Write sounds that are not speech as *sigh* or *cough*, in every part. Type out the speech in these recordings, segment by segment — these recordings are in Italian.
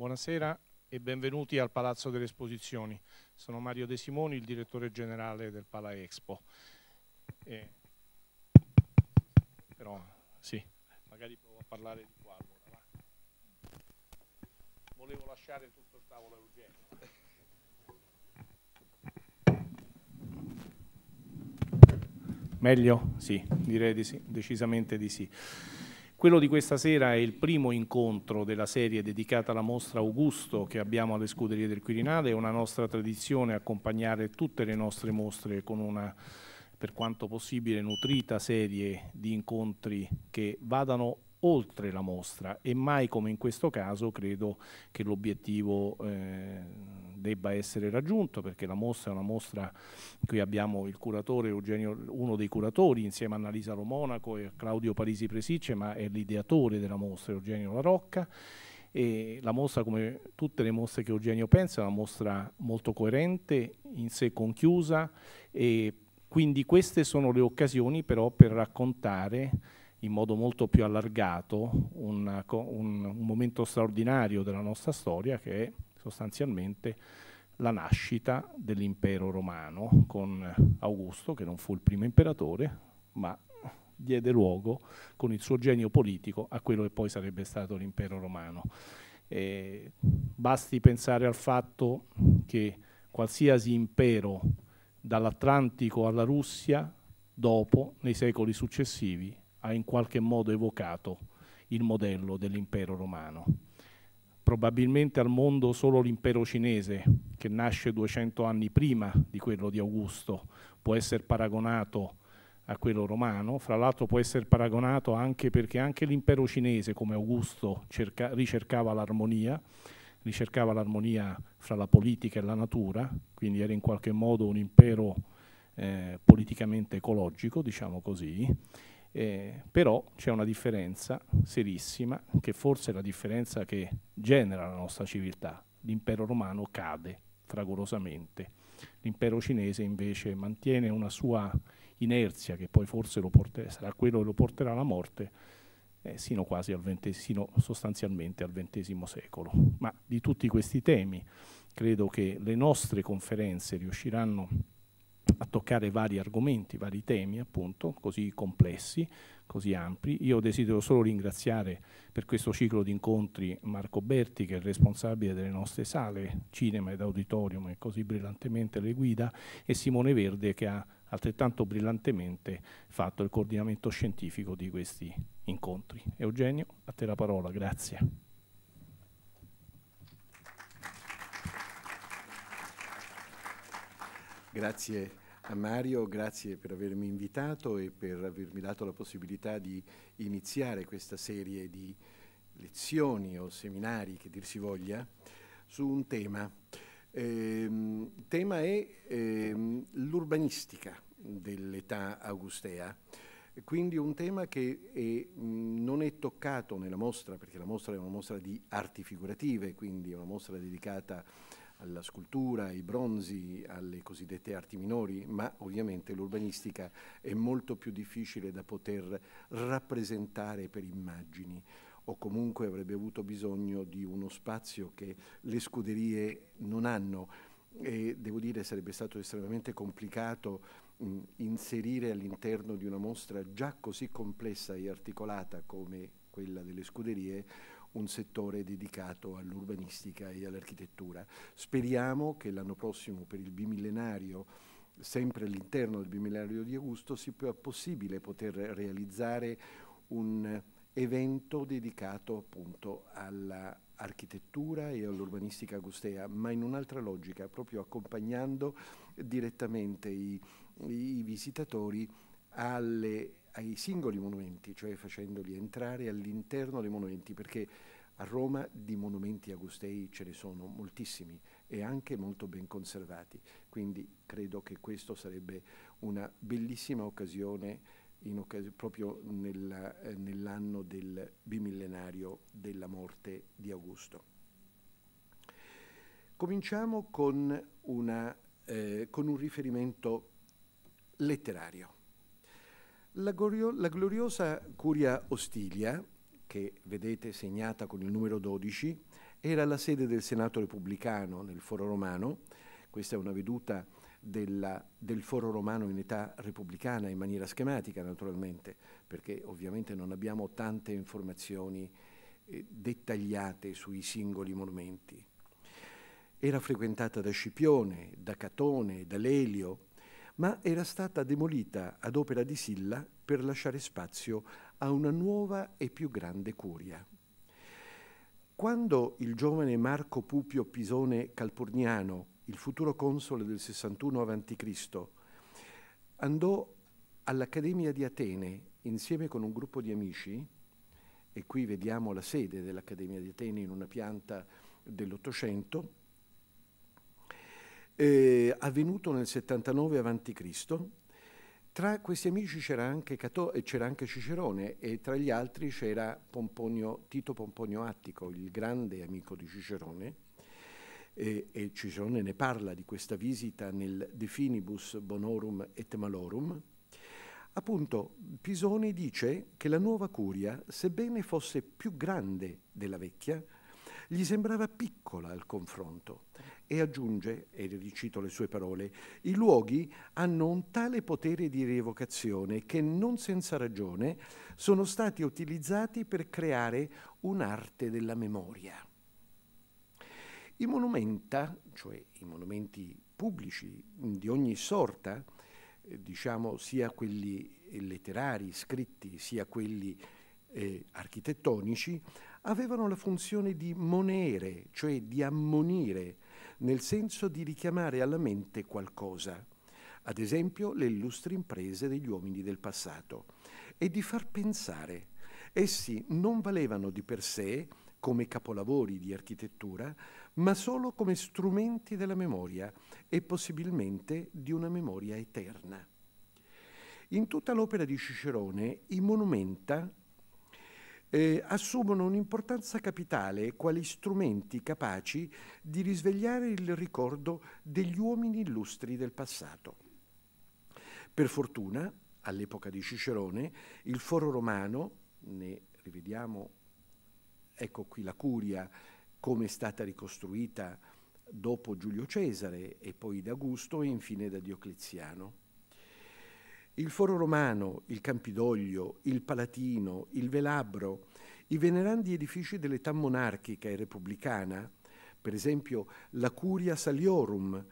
Buonasera e benvenuti al Palazzo delle Esposizioni. Sono Mario De Simoni, il direttore generale del Pala Expo. E... Però, sì, magari provo a parlare di qua allora. Volevo lasciare tutto il tavolo a Meglio? Sì, direi di sì, decisamente di sì. Quello di questa sera è il primo incontro della serie dedicata alla mostra Augusto che abbiamo alle Scuderie del Quirinale, è una nostra tradizione accompagnare tutte le nostre mostre con una per quanto possibile nutrita serie di incontri che vadano oltre la mostra e mai come in questo caso credo che l'obiettivo eh, debba essere raggiunto perché la mostra è una mostra in cui abbiamo il curatore Eugenio, uno dei curatori insieme a Annalisa Romonaco e a Claudio Parisi Presicce ma è l'ideatore della mostra Eugenio Larocca e la mostra come tutte le mostre che Eugenio pensa è una mostra molto coerente, in sé conchiusa e quindi queste sono le occasioni però per raccontare in modo molto più allargato un, un, un momento straordinario della nostra storia che è sostanzialmente la nascita dell'impero romano con Augusto, che non fu il primo imperatore, ma diede luogo con il suo genio politico a quello che poi sarebbe stato l'impero romano. Eh, basti pensare al fatto che qualsiasi impero dall'Atlantico alla Russia dopo, nei secoli successivi, ha in qualche modo evocato il modello dell'impero romano. Probabilmente al mondo solo l'impero cinese, che nasce 200 anni prima di quello di Augusto, può essere paragonato a quello romano, fra l'altro può essere paragonato anche perché anche l'impero cinese, come Augusto cerca, ricercava l'armonia, ricercava l'armonia fra la politica e la natura, quindi era in qualche modo un impero eh, politicamente ecologico, diciamo così, eh, però c'è una differenza serissima, che forse è la differenza che genera la nostra civiltà. L'impero romano cade fragorosamente, l'impero cinese invece mantiene una sua inerzia che poi forse porterà, sarà quello che lo porterà alla morte, eh, sino quasi al ventesimo, sostanzialmente al XX secolo. Ma di tutti questi temi credo che le nostre conferenze riusciranno a toccare vari argomenti, vari temi appunto, così complessi, così ampi. Io desidero solo ringraziare per questo ciclo di incontri Marco Berti che è il responsabile delle nostre sale, cinema ed auditorium e così brillantemente le guida e Simone Verde che ha altrettanto brillantemente fatto il coordinamento scientifico di questi incontri. Eugenio, a te la parola, grazie. Grazie a Mario grazie per avermi invitato e per avermi dato la possibilità di iniziare questa serie di lezioni o seminari, che dir si voglia, su un tema. Ehm, il tema è ehm, l'urbanistica dell'età augustea, quindi un tema che è, non è toccato nella mostra, perché la mostra è una mostra di arti figurative, quindi è una mostra dedicata a alla scultura, ai bronzi, alle cosiddette arti minori, ma ovviamente l'urbanistica è molto più difficile da poter rappresentare per immagini o comunque avrebbe avuto bisogno di uno spazio che le scuderie non hanno e devo dire sarebbe stato estremamente complicato mh, inserire all'interno di una mostra già così complessa e articolata come quella delle scuderie un settore dedicato all'urbanistica e all'architettura. Speriamo che l'anno prossimo per il bimillenario sempre all'interno del bimillenario di Augusto sia possibile poter realizzare un evento dedicato appunto all'architettura e all'urbanistica agustea, ma in un'altra logica, proprio accompagnando direttamente i, i visitatori alle ai singoli monumenti, cioè facendoli entrare all'interno dei monumenti, perché a Roma di monumenti agustei ce ne sono moltissimi e anche molto ben conservati, quindi credo che questo sarebbe una bellissima occasione, occasione proprio eh, nell'anno del bimillenario della morte di Augusto. Cominciamo con, una, eh, con un riferimento letterario. La, la gloriosa Curia Ostilia, che vedete segnata con il numero 12, era la sede del Senato repubblicano nel Foro Romano. Questa è una veduta della, del foro romano in età repubblicana in maniera schematica naturalmente, perché ovviamente non abbiamo tante informazioni eh, dettagliate sui singoli monumenti. Era frequentata da Scipione, da Catone, da Lelio, ma era stata demolita ad opera di Silla per lasciare spazio a una nuova e più grande curia. Quando il giovane Marco Pupio Pisone Calpurniano, il futuro console del 61 a.C., andò all'Accademia di Atene insieme con un gruppo di amici, e qui vediamo la sede dell'Accademia di Atene in una pianta dell'Ottocento, eh, avvenuto nel 79 a.C. Tra questi amici c'era anche, eh, anche, Cicerone e tra gli altri c'era Pomponio, Tito Pomponio Attico, il grande amico di Cicerone, e, e Cicerone ne parla di questa visita nel De Finibus Bonorum et Malorum, Appunto, Pisone dice che la nuova curia, sebbene fosse più grande della vecchia, gli sembrava piccola al confronto e aggiunge, e ricito le sue parole, i luoghi hanno un tale potere di rievocazione che non senza ragione sono stati utilizzati per creare un'arte della memoria. I monumenta, cioè i monumenti pubblici di ogni sorta, eh, diciamo sia quelli eh, letterari, scritti, sia quelli eh, architettonici, avevano la funzione di monere, cioè di ammonire nel senso di richiamare alla mente qualcosa, ad esempio le illustri imprese degli uomini del passato, e di far pensare. Essi non valevano di per sé come capolavori di architettura, ma solo come strumenti della memoria e possibilmente di una memoria eterna. In tutta l'opera di Cicerone i monumenta eh, assumono un'importanza capitale quali strumenti capaci di risvegliare il ricordo degli uomini illustri del passato. Per fortuna, all'epoca di Cicerone, il foro romano, ne rivediamo, ecco qui la curia, come è stata ricostruita dopo Giulio Cesare e poi da Augusto e infine da Diocleziano il Foro Romano, il Campidoglio, il Palatino, il Velabro, i venerandi edifici dell'età monarchica e repubblicana, per esempio la Curia Saliorum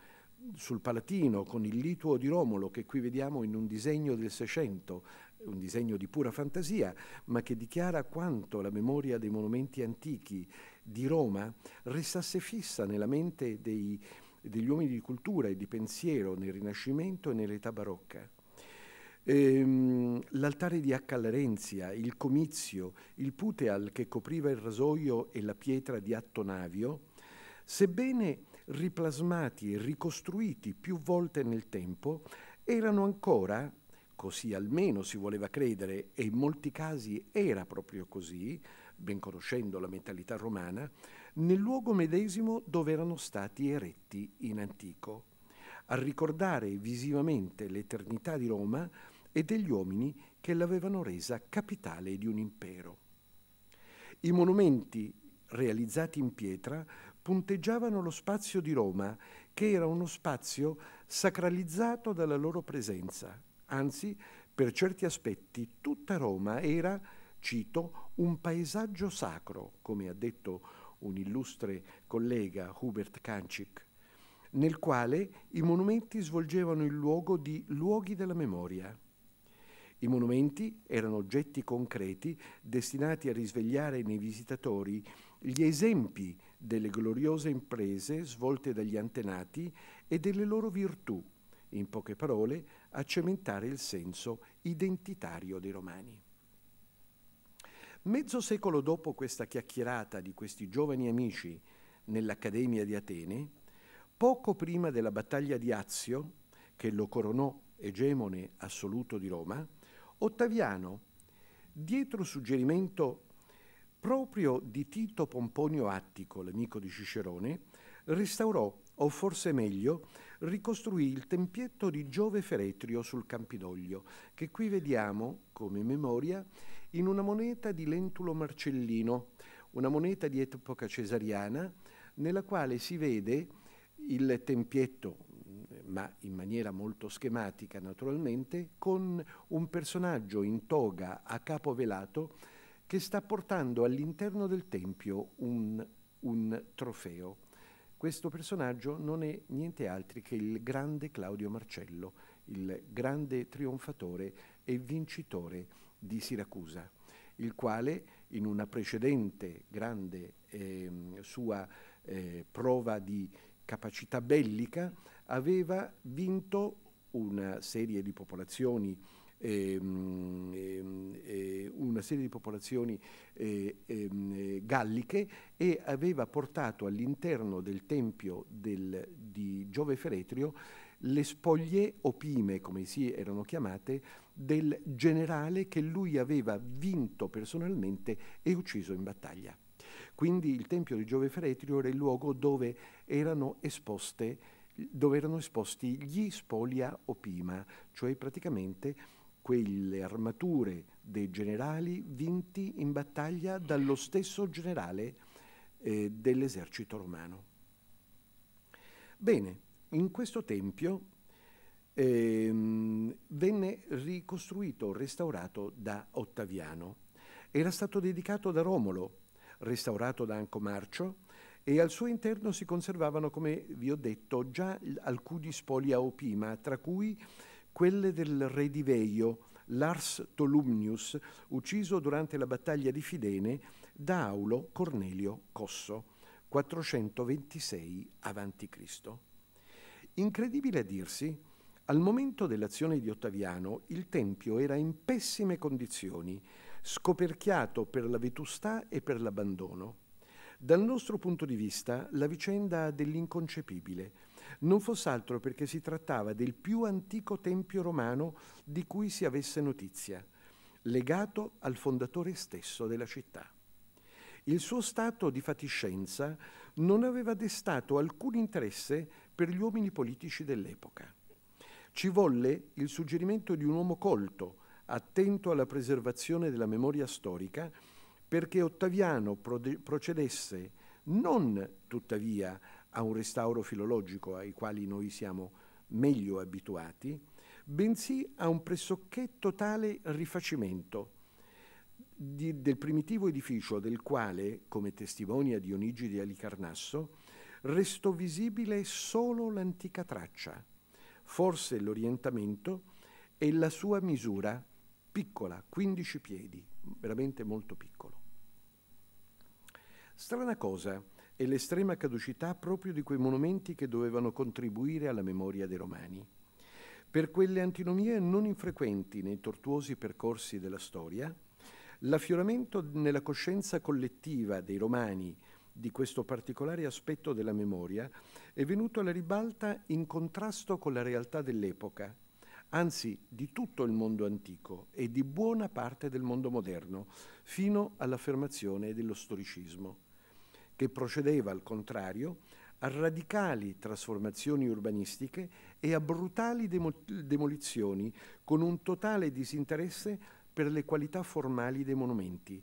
sul Palatino con il lituo di Romolo che qui vediamo in un disegno del Seicento, un disegno di pura fantasia, ma che dichiara quanto la memoria dei monumenti antichi di Roma restasse fissa nella mente dei, degli uomini di cultura e di pensiero nel Rinascimento e nell'età barocca ehm, l'altare di Accalrenzia, il comizio, il puteal che copriva il rasoio e la pietra di Attonavio, sebbene riplasmati e ricostruiti più volte nel tempo, erano ancora, così almeno si voleva credere, e in molti casi era proprio così, ben conoscendo la mentalità romana, nel luogo medesimo dove erano stati eretti in antico. A ricordare visivamente l'eternità di Roma e degli uomini che l'avevano resa capitale di un impero. I monumenti realizzati in pietra punteggiavano lo spazio di Roma, che era uno spazio sacralizzato dalla loro presenza. Anzi, per certi aspetti, tutta Roma era, cito, un paesaggio sacro, come ha detto un illustre collega, Hubert Kancik, nel quale i monumenti svolgevano il luogo di luoghi della memoria. I monumenti erano oggetti concreti destinati a risvegliare nei visitatori gli esempi delle gloriose imprese svolte dagli antenati e delle loro virtù, in poche parole a cementare il senso identitario dei romani. Mezzo secolo dopo questa chiacchierata di questi giovani amici nell'Accademia di Atene, poco prima della battaglia di Azio, che lo coronò egemone assoluto di Roma, Ottaviano, dietro suggerimento proprio di Tito Pomponio Attico, l'amico di Cicerone, restaurò, o forse meglio, ricostruì il tempietto di Giove Feretrio sul Campidoglio, che qui vediamo, come memoria, in una moneta di Lentulo Marcellino, una moneta di epoca cesariana, nella quale si vede il tempietto ma in maniera molto schematica naturalmente, con un personaggio in toga a capo velato che sta portando all'interno del Tempio un, un trofeo. Questo personaggio non è niente altro che il grande Claudio Marcello, il grande trionfatore e vincitore di Siracusa, il quale in una precedente grande eh, sua eh, prova di capacità bellica aveva vinto una serie di popolazioni Ehm, ehm, eh, una serie di popolazioni eh, ehm, galliche e aveva portato all'interno del tempio del, di Giove Feretrio le spoglie opime, come si erano chiamate, del generale che lui aveva vinto personalmente e ucciso in battaglia. Quindi il tempio di Giove Feretrio era il luogo dove erano esposte dove erano esposti gli spolia opima, cioè praticamente quelle armature dei generali vinti in battaglia dallo stesso generale eh, dell'esercito romano. Bene, in questo tempio ehm, venne ricostruito, restaurato da Ottaviano. Era stato dedicato da Romolo, restaurato da Ancomarcio, e al suo interno si conservavano, come vi ho detto, già alcuni spoli a opima, tra cui quelle del re di Veio, Lars Tolumnius, ucciso durante la battaglia di Fidene da Aulo Cornelio Cosso, 426 a.C. Incredibile a dirsi, al momento dell'azione di Ottaviano il Tempio era in pessime condizioni, scoperchiato per la vetustà e per l'abbandono. Dal nostro punto di vista, la vicenda dell'inconcepibile, non fosse altro perché si trattava del più antico tempio romano di cui si avesse notizia, legato al fondatore stesso della città. Il suo stato di fatiscenza non aveva destato alcun interesse per gli uomini politici dell'epoca. Ci volle il suggerimento di un uomo colto, attento alla preservazione della memoria storica, perché Ottaviano procedesse non tuttavia a un restauro filologico ai quali noi siamo meglio abituati, bensì a un pressoché totale rifacimento di, del primitivo edificio del quale, come testimonia Dionigi di Alicarnasso, restò visibile solo l'antica traccia, forse l'orientamento e la sua misura, piccola, 15 piedi veramente molto piccolo. Strana cosa è l'estrema caducità proprio di quei monumenti che dovevano contribuire alla memoria dei romani. Per quelle antinomie non infrequenti nei tortuosi percorsi della storia, l'affioramento nella coscienza collettiva dei romani di questo particolare aspetto della memoria è venuto alla ribalta in contrasto con la realtà dell'epoca anzi di tutto il mondo antico e di buona parte del mondo moderno, fino all'affermazione dello storicismo, che procedeva al contrario a radicali trasformazioni urbanistiche e a brutali demo demolizioni con un totale disinteresse per le qualità formali dei monumenti,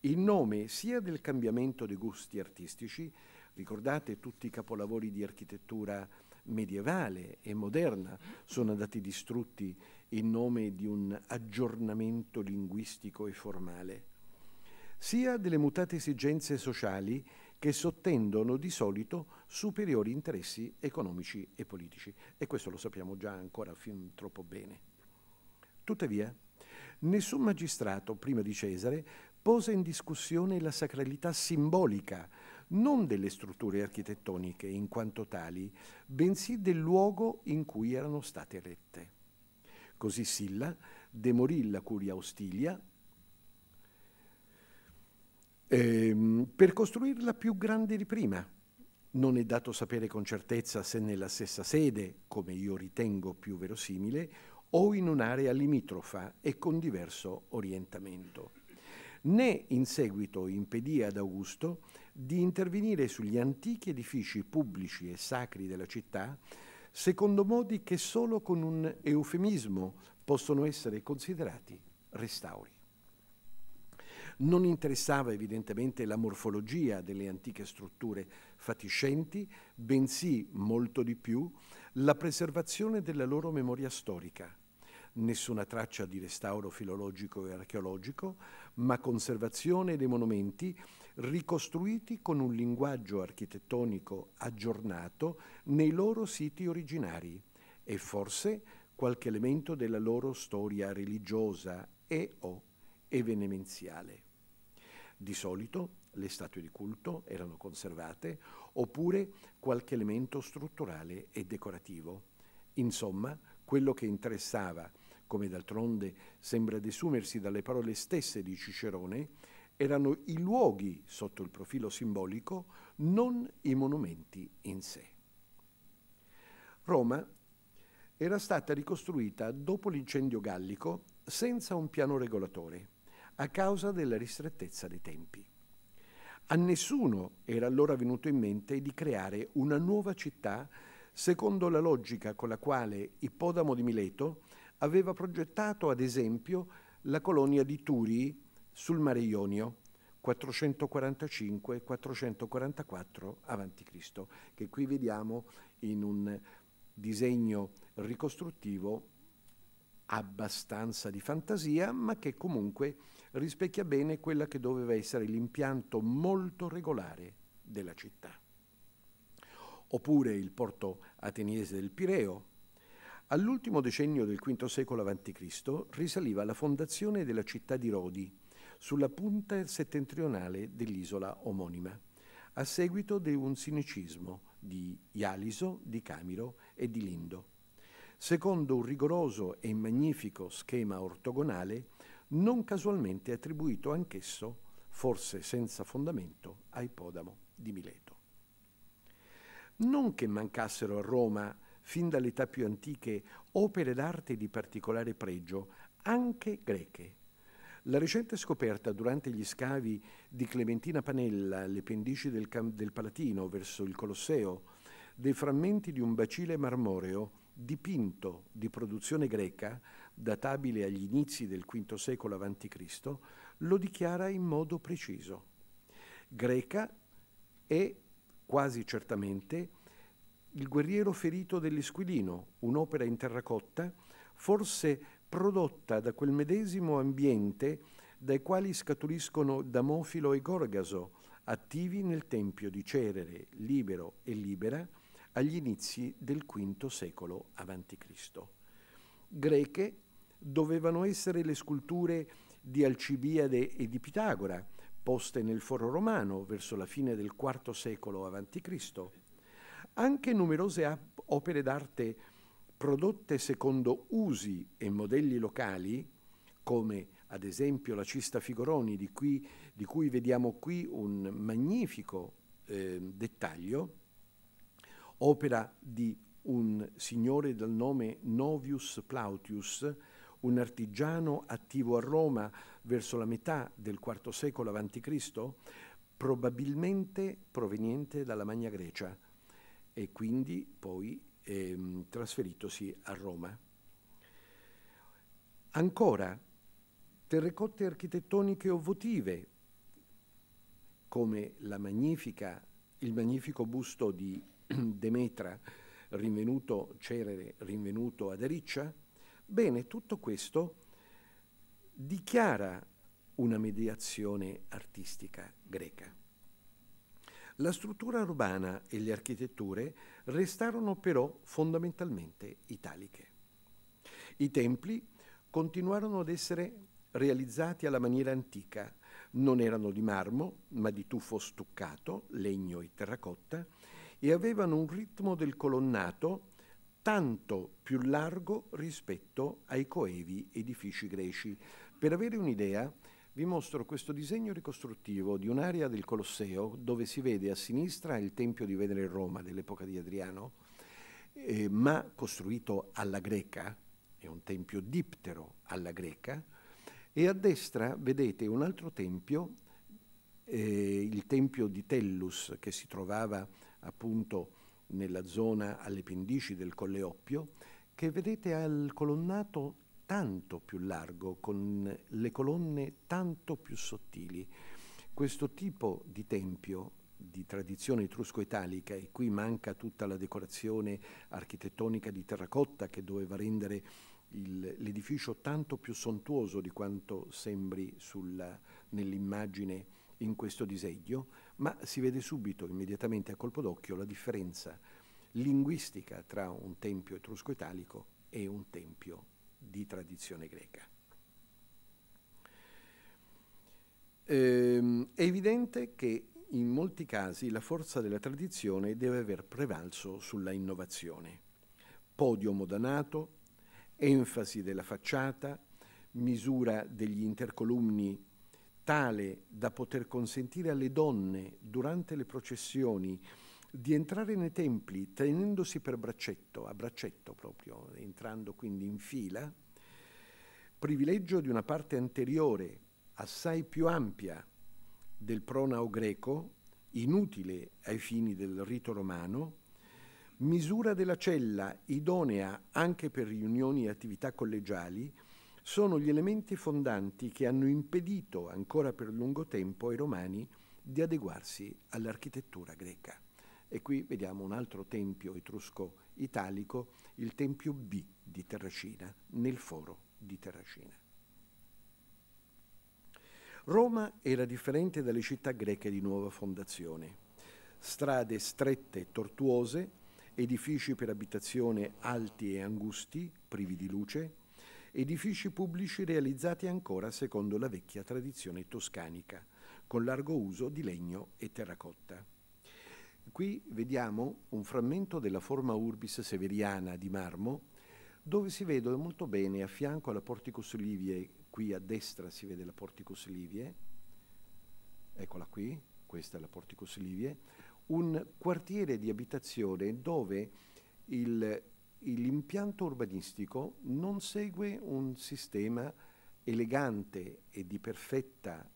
in nome sia del cambiamento dei gusti artistici, ricordate tutti i capolavori di architettura medievale e moderna sono andati distrutti in nome di un aggiornamento linguistico e formale, sia delle mutate esigenze sociali che sottendono di solito superiori interessi economici e politici. E questo lo sappiamo già ancora fin troppo bene. Tuttavia, nessun magistrato prima di Cesare pose in discussione la sacralità simbolica non delle strutture architettoniche in quanto tali, bensì del luogo in cui erano state erette. Così Silla demorì la curia Ostilia ehm, per costruirla più grande di prima. Non è dato sapere con certezza se nella stessa sede, come io ritengo più verosimile, o in un'area limitrofa e con diverso orientamento né in seguito impedì ad Augusto di intervenire sugli antichi edifici pubblici e sacri della città, secondo modi che solo con un eufemismo possono essere considerati restauri. Non interessava evidentemente la morfologia delle antiche strutture fatiscenti, bensì molto di più la preservazione della loro memoria storica. Nessuna traccia di restauro filologico e archeologico ma conservazione dei monumenti ricostruiti con un linguaggio architettonico aggiornato nei loro siti originari e forse qualche elemento della loro storia religiosa e o evenemenziale. Di solito le statue di culto erano conservate oppure qualche elemento strutturale e decorativo. Insomma, quello che interessava come d'altronde sembra desumersi dalle parole stesse di Cicerone, erano i luoghi sotto il profilo simbolico, non i monumenti in sé. Roma era stata ricostruita dopo l'incendio gallico senza un piano regolatore, a causa della ristrettezza dei tempi. A nessuno era allora venuto in mente di creare una nuova città secondo la logica con la quale Ippodamo di Mileto aveva progettato ad esempio la colonia di Turi sul mare Ionio 445-444 a.C., che qui vediamo in un disegno ricostruttivo abbastanza di fantasia, ma che comunque rispecchia bene quella che doveva essere l'impianto molto regolare della città. Oppure il porto ateniese del Pireo, All'ultimo decennio del V secolo a.C. risaliva la fondazione della città di Rodi, sulla punta settentrionale dell'isola omonima, a seguito di un sinecismo di Ialiso, di Camiro e di Lindo. Secondo un rigoroso e magnifico schema ortogonale, non casualmente attribuito anch'esso, forse senza fondamento, a Ipodamo di Mileto. Non che mancassero a Roma fin dalle età più antiche, opere d'arte di particolare pregio, anche greche. La recente scoperta durante gli scavi di Clementina Panella alle pendici del, del Palatino verso il Colosseo dei frammenti di un bacile marmoreo dipinto di produzione greca, databile agli inizi del V secolo a.C., lo dichiara in modo preciso. Greca è quasi certamente il guerriero ferito dell'Esquilino, un'opera in terracotta, forse prodotta da quel medesimo ambiente dai quali scaturiscono Damofilo e Gorgaso, attivi nel tempio di Cerere, libero e libera, agli inizi del V secolo a.C. Greche dovevano essere le sculture di Alcibiade e di Pitagora, poste nel foro romano verso la fine del IV secolo a.C., anche numerose opere d'arte prodotte secondo usi e modelli locali, come ad esempio la Cista Figoroni, di cui, di cui vediamo qui un magnifico eh, dettaglio, opera di un signore dal nome Novius Plautius, un artigiano attivo a Roma verso la metà del IV secolo a.C., probabilmente proveniente dalla Magna Grecia, e quindi poi ehm, trasferitosi a Roma. Ancora, terrecotte architettoniche ovotive, come magnifica, il magnifico busto di *clears throat* Demetra rinvenuto, Cerere rinvenuto ad Ariccia, bene, tutto questo dichiara una mediazione artistica greca. La struttura urbana e le architetture restarono però fondamentalmente italiche. I templi continuarono ad essere realizzati alla maniera antica, non erano di marmo, ma di tuffo stuccato, legno e terracotta, e avevano un ritmo del colonnato tanto più largo rispetto ai coevi edifici greci. Per avere un'idea, vi mostro questo disegno ricostruttivo di un'area del Colosseo dove si vede a sinistra il Tempio di Venere in Roma dell'epoca di Adriano, eh, ma costruito alla greca, è un tempio diptero alla greca, e a destra vedete un altro tempio, eh, il Tempio di Tellus, che si trovava appunto nella zona alle pendici del Colle Oppio, che vedete al colonnato tanto più largo, con le colonne tanto più sottili. Questo tipo di tempio di tradizione etrusco-italica e qui manca tutta la decorazione architettonica di terracotta che doveva rendere il, l'edificio tanto più sontuoso di quanto sembri sulla, nell'immagine in questo disegno, ma si vede subito, immediatamente a colpo d'occhio, la differenza linguistica tra un tempio etrusco-italico e un tempio di tradizione greca. Ehm, è evidente che in molti casi la forza della tradizione deve aver prevalso sulla innovazione. Podio modanato, enfasi della facciata, misura degli intercolumni tale da poter consentire alle donne durante le processioni di entrare nei templi tenendosi per braccetto, a braccetto proprio, entrando quindi in fila, privilegio di una parte anteriore assai più ampia del pronao greco, inutile ai fini del rito romano, misura della cella idonea anche per riunioni e attività collegiali, sono gli elementi fondanti che hanno impedito ancora per lungo tempo ai romani di adeguarsi all'architettura greca. E qui vediamo un altro tempio etrusco-italico, il Tempio B di Terracina, nel foro di Terracina. Roma era differente dalle città greche di nuova fondazione. Strade strette e tortuose, edifici per abitazione alti e angusti, privi di luce, edifici pubblici realizzati ancora secondo la vecchia tradizione toscanica, con largo uso di legno e terracotta. Qui vediamo un frammento della forma urbis severiana di marmo dove si vede molto bene a fianco alla Porticus Livie, qui a destra si vede la Porticus Livie, eccola qui, questa è la Porticus Livie, un quartiere di abitazione dove il, l'impianto urbanistico non segue un sistema elegante e di perfetta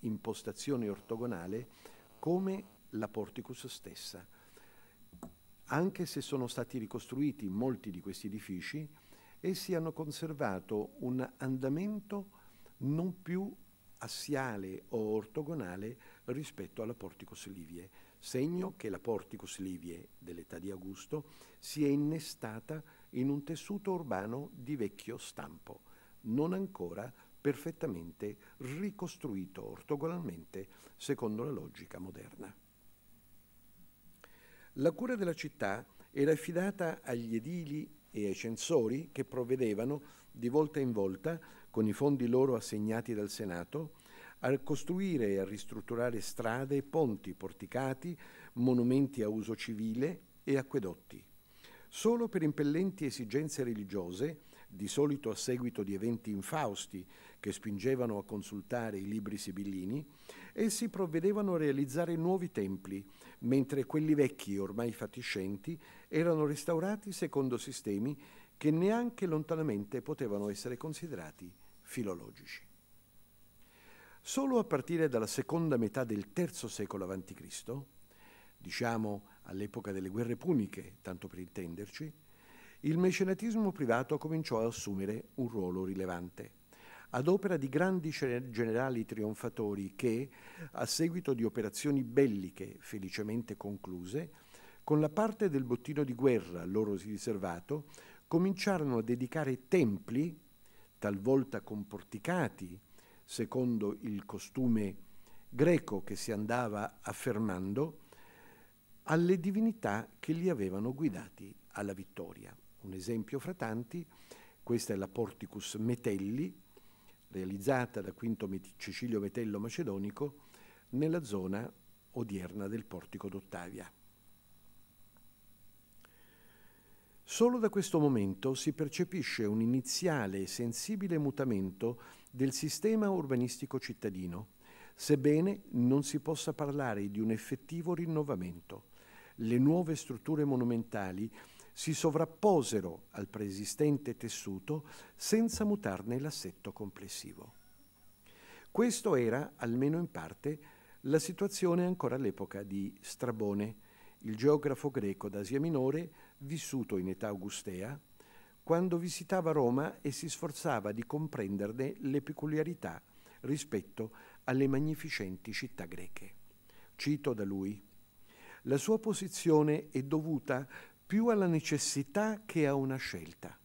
impostazione ortogonale come la Porticus stessa. Anche se sono stati ricostruiti molti di questi edifici, essi hanno conservato un andamento non più assiale o ortogonale rispetto alla Porticus Livie, segno che la Porticus Livie dell'età di Augusto si è innestata in un tessuto urbano di vecchio stampo, non ancora perfettamente ricostruito ortogonalmente secondo la logica moderna. La cura della città era affidata agli edili e ai censori che provvedevano di volta in volta, con i fondi loro assegnati dal Senato, a costruire e a ristrutturare strade, ponti, porticati, monumenti a uso civile e acquedotti. Solo per impellenti esigenze religiose di solito a seguito di eventi infausti che spingevano a consultare i libri sibillini, essi provvedevano a realizzare nuovi templi, mentre quelli vecchi, ormai fatiscenti, erano restaurati secondo sistemi che neanche lontanamente potevano essere considerati filologici. Solo a partire dalla seconda metà del III secolo a.C., diciamo all'epoca delle guerre puniche, tanto per intenderci, il mecenatismo privato cominciò a assumere un ruolo rilevante ad opera di grandi generali trionfatori che, a seguito di operazioni belliche felicemente concluse, con la parte del bottino di guerra loro riservato, cominciarono a dedicare templi, talvolta comporticati, secondo il costume greco che si andava affermando, alle divinità che li avevano guidati alla vittoria un esempio fra tanti, questa è la Porticus Metelli, realizzata da Quinto Cecilio Metello Macedonico nella zona odierna del portico d'Ottavia. Solo da questo momento si percepisce un iniziale e sensibile mutamento del sistema urbanistico cittadino, sebbene non si possa parlare di un effettivo rinnovamento. Le nuove strutture monumentali si sovrapposero al preesistente tessuto senza mutarne l'assetto complessivo. Questo era, almeno in parte, la situazione ancora all'epoca di Strabone, il geografo greco d'Asia Minore, vissuto in età augustea, quando visitava Roma e si sforzava di comprenderne le peculiarità rispetto alle magnificenti città greche. Cito da lui, la sua posizione è dovuta più alla necessità che a una scelta.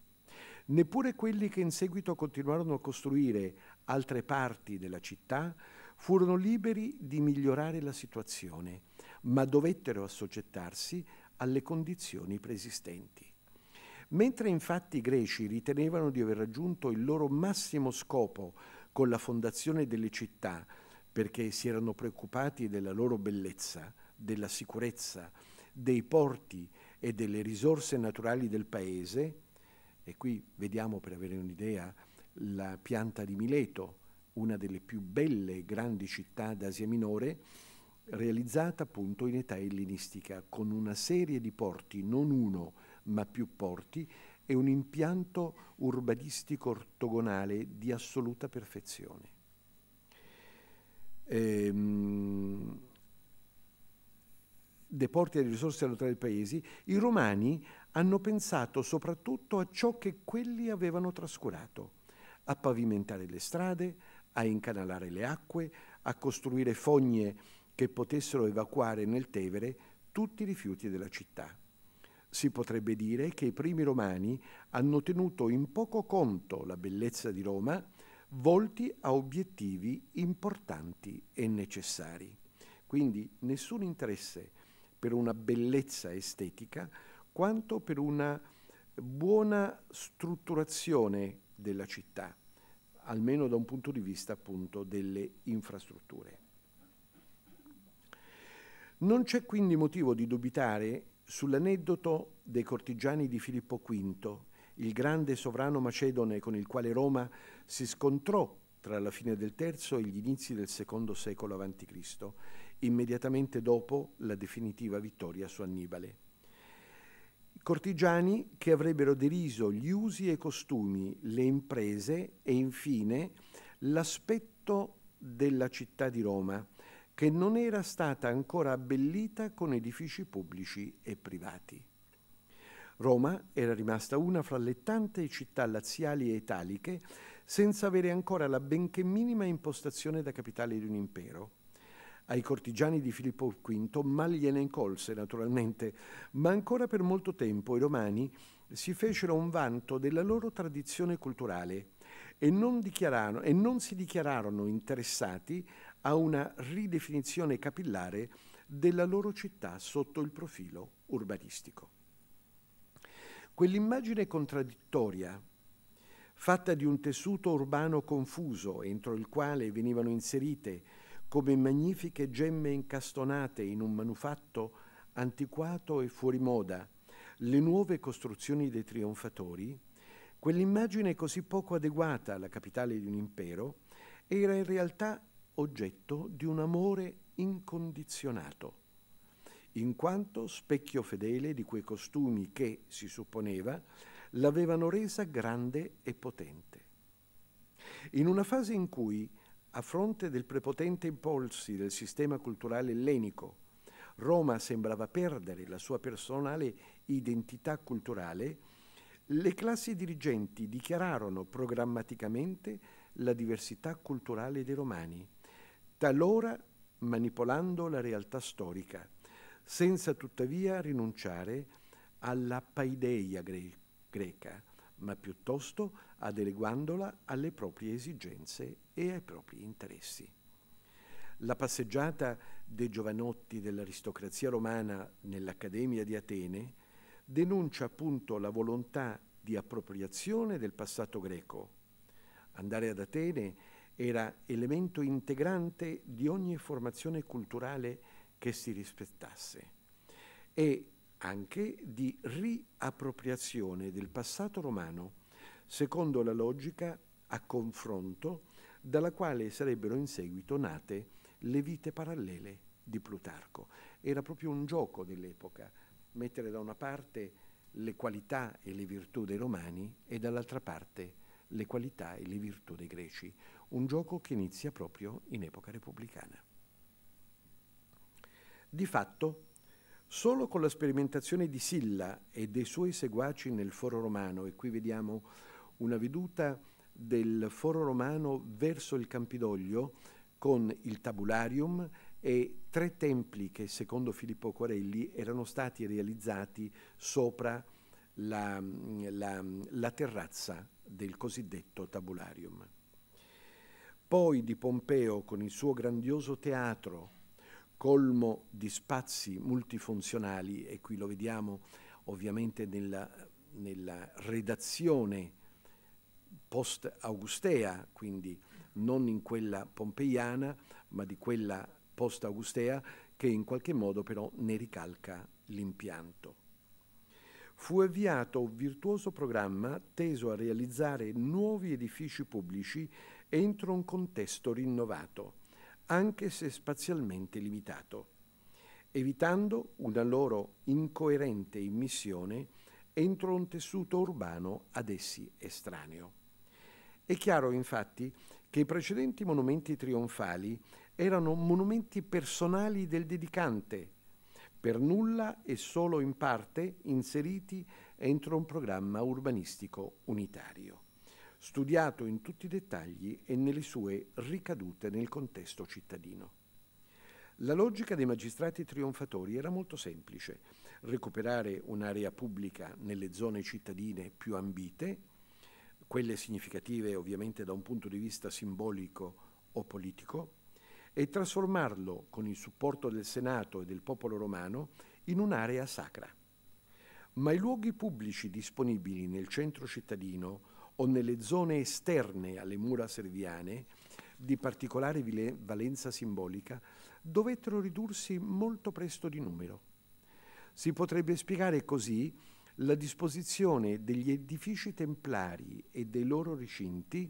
Neppure quelli che in seguito continuarono a costruire altre parti della città furono liberi di migliorare la situazione, ma dovettero assoggettarsi alle condizioni preesistenti. Mentre infatti i greci ritenevano di aver raggiunto il loro massimo scopo con la fondazione delle città, perché si erano preoccupati della loro bellezza, della sicurezza, dei porti, e delle risorse naturali del paese, e qui vediamo per avere un'idea la pianta di Mileto, una delle più belle grandi città d'Asia Minore, realizzata appunto in età ellenistica, con una serie di porti, non uno, ma più porti, e un impianto urbanistico ortogonale di assoluta perfezione. Ehm, deporti le risorse naturali i paesi, i romani hanno pensato soprattutto a ciò che quelli avevano trascurato, a pavimentare le strade, a incanalare le acque, a costruire fogne che potessero evacuare nel Tevere tutti i rifiuti della città. Si potrebbe dire che i primi romani hanno tenuto in poco conto la bellezza di Roma, volti a obiettivi importanti e necessari. Quindi nessun interesse per una bellezza estetica, quanto per una buona strutturazione della città, almeno da un punto di vista appunto delle infrastrutture. Non c'è quindi motivo di dubitare sull'aneddoto dei cortigiani di Filippo V, il grande sovrano macedone con il quale Roma si scontrò tra la fine del III e gli inizi del II secolo a.C., immediatamente dopo la definitiva vittoria su Annibale. Cortigiani che avrebbero deriso gli usi e costumi, le imprese e infine l'aspetto della città di Roma, che non era stata ancora abbellita con edifici pubblici e privati. Roma era rimasta una fra le tante città laziali e italiche senza avere ancora la benché minima impostazione da capitale di un impero ai cortigiani di Filippo V, ma gliene incolse naturalmente, ma ancora per molto tempo i romani si fecero un vanto della loro tradizione culturale e non, e non si dichiararono interessati a una ridefinizione capillare della loro città sotto il profilo urbanistico. Quell'immagine contraddittoria, fatta di un tessuto urbano confuso entro il quale venivano inserite come magnifiche gemme incastonate in un manufatto antiquato e fuori moda, le nuove costruzioni dei trionfatori, quell'immagine così poco adeguata alla capitale di un impero era in realtà oggetto di un amore incondizionato, in quanto specchio fedele di quei costumi che, si supponeva, l'avevano resa grande e potente. In una fase in cui a fronte del prepotente impulsi del sistema culturale ellenico, Roma sembrava perdere la sua personale identità culturale, le classi dirigenti dichiararono programmaticamente la diversità culturale dei romani, talora manipolando la realtà storica, senza tuttavia rinunciare alla paideia gre greca, ma piuttosto adeguandola alle proprie esigenze e ai propri interessi. La passeggiata dei giovanotti dell'aristocrazia romana nell'Accademia di Atene denuncia appunto la volontà di appropriazione del passato greco. Andare ad Atene era elemento integrante di ogni formazione culturale che si rispettasse e anche di riappropriazione del passato romano secondo la logica a confronto dalla quale sarebbero in seguito nate le vite parallele di Plutarco. Era proprio un gioco dell'epoca, mettere da una parte le qualità e le virtù dei romani e dall'altra parte le qualità e le virtù dei greci, un gioco che inizia proprio in epoca repubblicana. Di fatto, solo con la sperimentazione di Silla e dei suoi seguaci nel foro romano, e qui vediamo una veduta del foro romano verso il Campidoglio con il tabularium e tre templi che secondo Filippo Corelli erano stati realizzati sopra la, la, la terrazza del cosiddetto tabularium. Poi di Pompeo con il suo grandioso teatro colmo di spazi multifunzionali e qui lo vediamo ovviamente nella, nella redazione post-augustea, quindi non in quella pompeiana, ma di quella post-augustea che in qualche modo però ne ricalca l'impianto. Fu avviato un virtuoso programma teso a realizzare nuovi edifici pubblici entro un contesto rinnovato, anche se spazialmente limitato, evitando una loro incoerente immissione entro un tessuto urbano ad essi estraneo. È chiaro infatti che i precedenti monumenti trionfali erano monumenti personali del dedicante, per nulla e solo in parte inseriti entro un programma urbanistico unitario, studiato in tutti i dettagli e nelle sue ricadute nel contesto cittadino. La logica dei magistrati trionfatori era molto semplice, recuperare un'area pubblica nelle zone cittadine più ambite, quelle significative ovviamente da un punto di vista simbolico o politico, e trasformarlo con il supporto del Senato e del popolo romano in un'area sacra. Ma i luoghi pubblici disponibili nel centro cittadino o nelle zone esterne alle mura serviane, di particolare valenza simbolica, dovettero ridursi molto presto di numero. Si potrebbe spiegare così la disposizione degli edifici templari e dei loro recinti,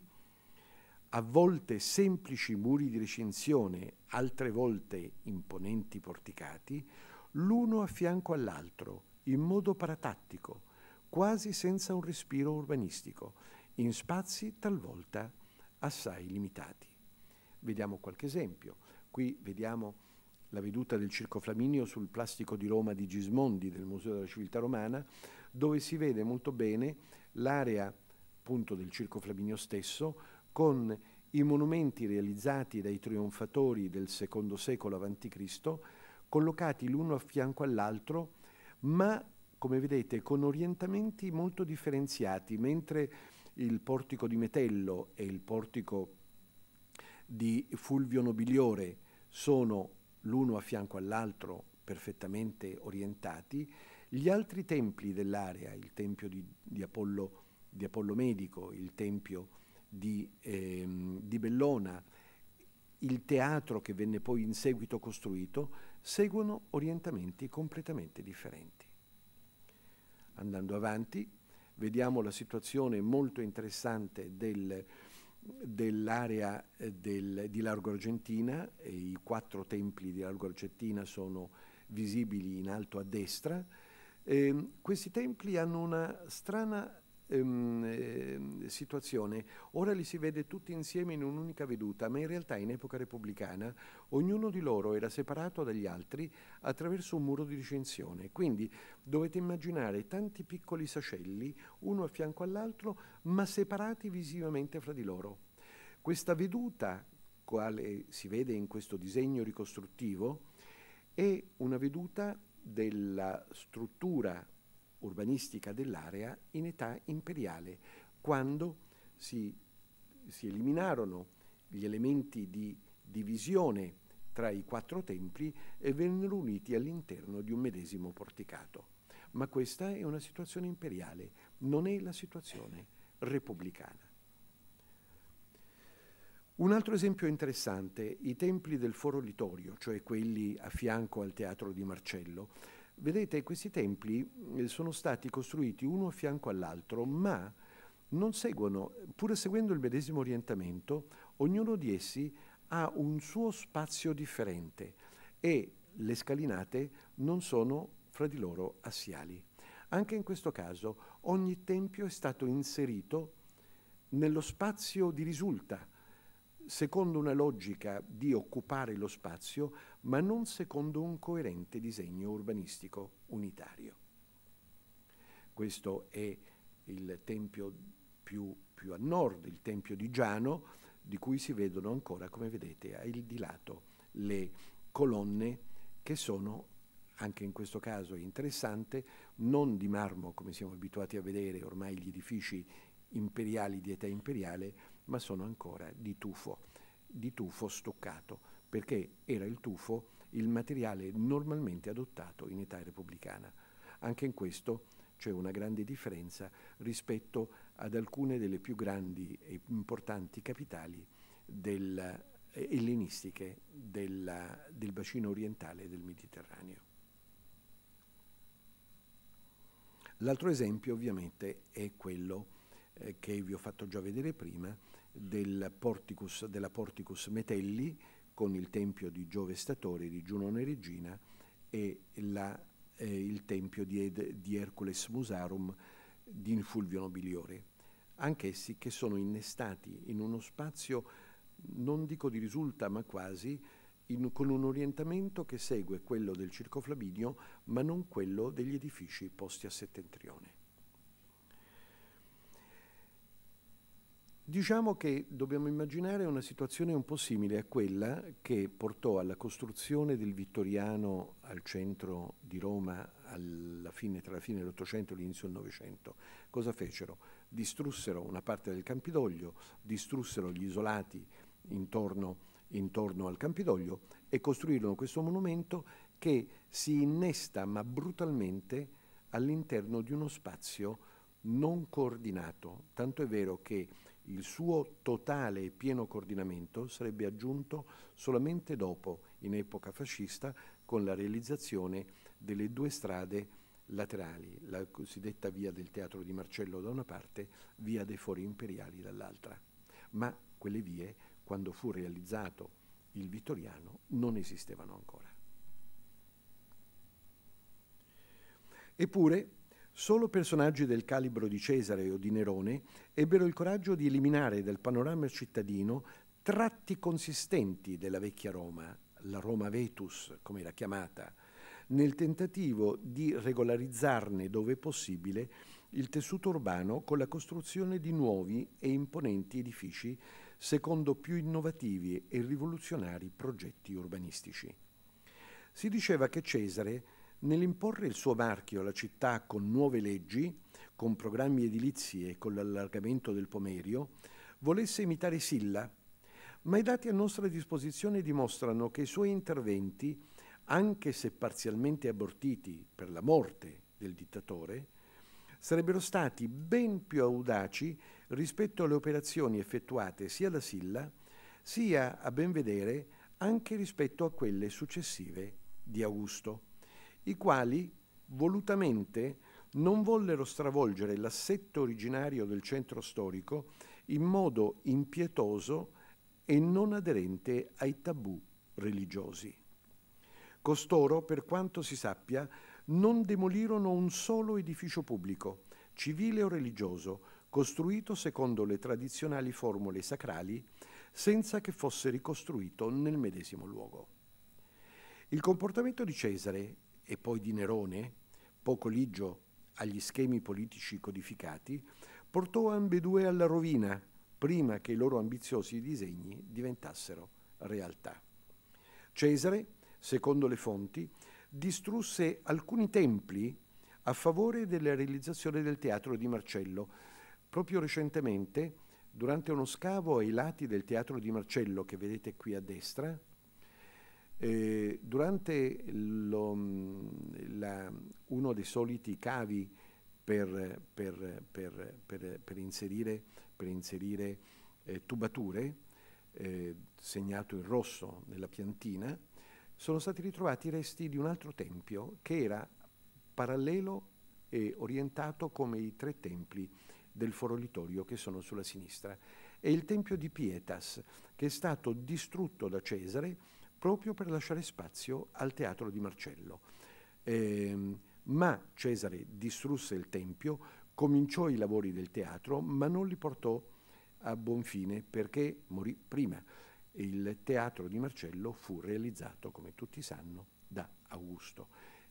a volte semplici muri di recinzione, altre volte imponenti porticati, l'uno a fianco all'altro, in modo paratattico, quasi senza un respiro urbanistico, in spazi talvolta assai limitati. Vediamo qualche esempio. Qui vediamo la veduta del Circo Flaminio sul plastico di Roma di Gismondi del Museo della Civiltà Romana, dove si vede molto bene l'area appunto del Circo Flaminio stesso con i monumenti realizzati dai trionfatori del secondo secolo a.C., collocati l'uno a fianco all'altro, ma come vedete con orientamenti molto differenziati, mentre il portico di Metello e il portico di Fulvio Nobiliore sono l'uno a fianco all'altro perfettamente orientati, gli altri templi dell'area, il tempio di, di, Apollo, di Apollo, Medico, il tempio di, ehm, di Bellona, il teatro che venne poi in seguito costruito, seguono orientamenti completamente differenti. Andando avanti, vediamo la situazione molto interessante del dell'area eh, del, di Largo Argentina, e i quattro templi di Largo Argentina sono visibili in alto a destra, eh, questi templi hanno una strana ehm, eh, situazione. Ora li si vede tutti insieme in un'unica veduta, ma in realtà in epoca repubblicana ognuno di loro era separato dagli altri attraverso un muro di discensione. Quindi dovete immaginare tanti piccoli sacelli, uno a fianco all'altro, ma separati visivamente fra di loro. Questa veduta, quale si vede in questo disegno ricostruttivo, è una veduta della struttura urbanistica dell'area in età imperiale, quando si, si eliminarono gli elementi di divisione tra i quattro templi e vennero uniti all'interno di un medesimo porticato. Ma questa è una situazione imperiale, non è la situazione repubblicana. Un altro esempio interessante, i templi del Foro Litorio, cioè quelli a fianco al Teatro di Marcello, Vedete, questi templi eh, sono stati costruiti uno a fianco all'altro, ma non seguono, pur seguendo il medesimo orientamento, ognuno di essi ha un suo spazio differente e le scalinate non sono fra di loro assiali. Anche in questo caso ogni tempio è stato inserito nello spazio di risulta secondo una logica di occupare lo spazio, ma non secondo un coerente disegno urbanistico unitario. Questo è il tempio più, più a nord, il tempio di Giano, di cui si vedono ancora, come vedete, al di lato le colonne che sono, anche in questo caso interessante, non di marmo come siamo abituati a vedere ormai gli edifici imperiali di età imperiale, ma sono ancora di tufo, di tufo stoccato, perché era il tufo il materiale normalmente adottato in età repubblicana. Anche in questo c'è una grande differenza rispetto ad alcune delle più grandi e importanti capitali del, eh, ellenistiche della, del bacino orientale del Mediterraneo. L'altro esempio ovviamente è quello eh, che vi ho fatto già vedere prima del porticus, della Porticus Metelli con il tempio di Giove Statore di Giunone Regina e la, eh, il tempio di, Ed, di Hercules Musarum di Fulvio Nobiliore, anch'essi che sono innestati in uno spazio, non dico di risulta, ma quasi, in, con un orientamento che segue quello del Circo circoflaminio, ma non quello degli edifici posti a settentrione. Diciamo che dobbiamo immaginare una situazione un po' simile a quella che portò alla costruzione del Vittoriano al centro di Roma fine, tra la fine dell'Ottocento e l'inizio del Novecento. Cosa fecero? Distrussero una parte del Campidoglio, distrussero gli isolati intorno, intorno al Campidoglio e costruirono questo monumento che si innesta ma brutalmente all'interno di uno spazio non coordinato. Tanto è vero che il suo totale e pieno coordinamento sarebbe aggiunto solamente dopo, in epoca fascista, con la realizzazione delle due strade laterali, la cosiddetta via del teatro di Marcello da una parte, via dei fori imperiali dall'altra. Ma quelle vie, quando fu realizzato il Vittoriano, non esistevano ancora. Eppure Solo personaggi del calibro di Cesare o di Nerone ebbero il coraggio di eliminare dal panorama cittadino tratti consistenti della vecchia Roma, la Roma Vetus, come era chiamata, nel tentativo di regolarizzarne dove possibile il tessuto urbano con la costruzione di nuovi e imponenti edifici secondo più innovativi e rivoluzionari progetti urbanistici. Si diceva che Cesare Nell'imporre il suo marchio alla città con nuove leggi, con programmi edilizi e con l'allargamento del pomerio, volesse imitare Silla, ma i dati a nostra disposizione dimostrano che i suoi interventi, anche se parzialmente abortiti per la morte del dittatore, sarebbero stati ben più audaci rispetto alle operazioni effettuate sia da Silla, sia, a ben vedere, anche rispetto a quelle successive di Augusto i quali volutamente non vollero stravolgere l'assetto originario del centro storico in modo impietoso e non aderente ai tabù religiosi. Costoro, per quanto si sappia, non demolirono un solo edificio pubblico, civile o religioso, costruito secondo le tradizionali formule sacrali, senza che fosse ricostruito nel medesimo luogo. Il comportamento di Cesare e poi di Nerone, poco ligio agli schemi politici codificati, portò ambedue alla rovina prima che i loro ambiziosi disegni diventassero realtà. Cesare, secondo le fonti, distrusse alcuni templi a favore della realizzazione del teatro di Marcello. Proprio recentemente, durante uno scavo ai lati del teatro di Marcello che vedete qui a destra, eh, durante lo, mm, la, uno dei soliti cavi per, per, per, per inserire, inserire eh, tubature, eh, segnato in rosso nella piantina, sono stati ritrovati i resti di un altro tempio che era parallelo e orientato come i tre templi del forolitorio che sono sulla sinistra. È il tempio di Pietas, che è stato distrutto da Cesare proprio per lasciare spazio al teatro di Marcello. Eh, ma Cesare distrusse il Tempio, cominciò i lavori del teatro, ma non li portò a buon fine perché morì prima. Il teatro di Marcello fu realizzato, come tutti sanno, da Augusto.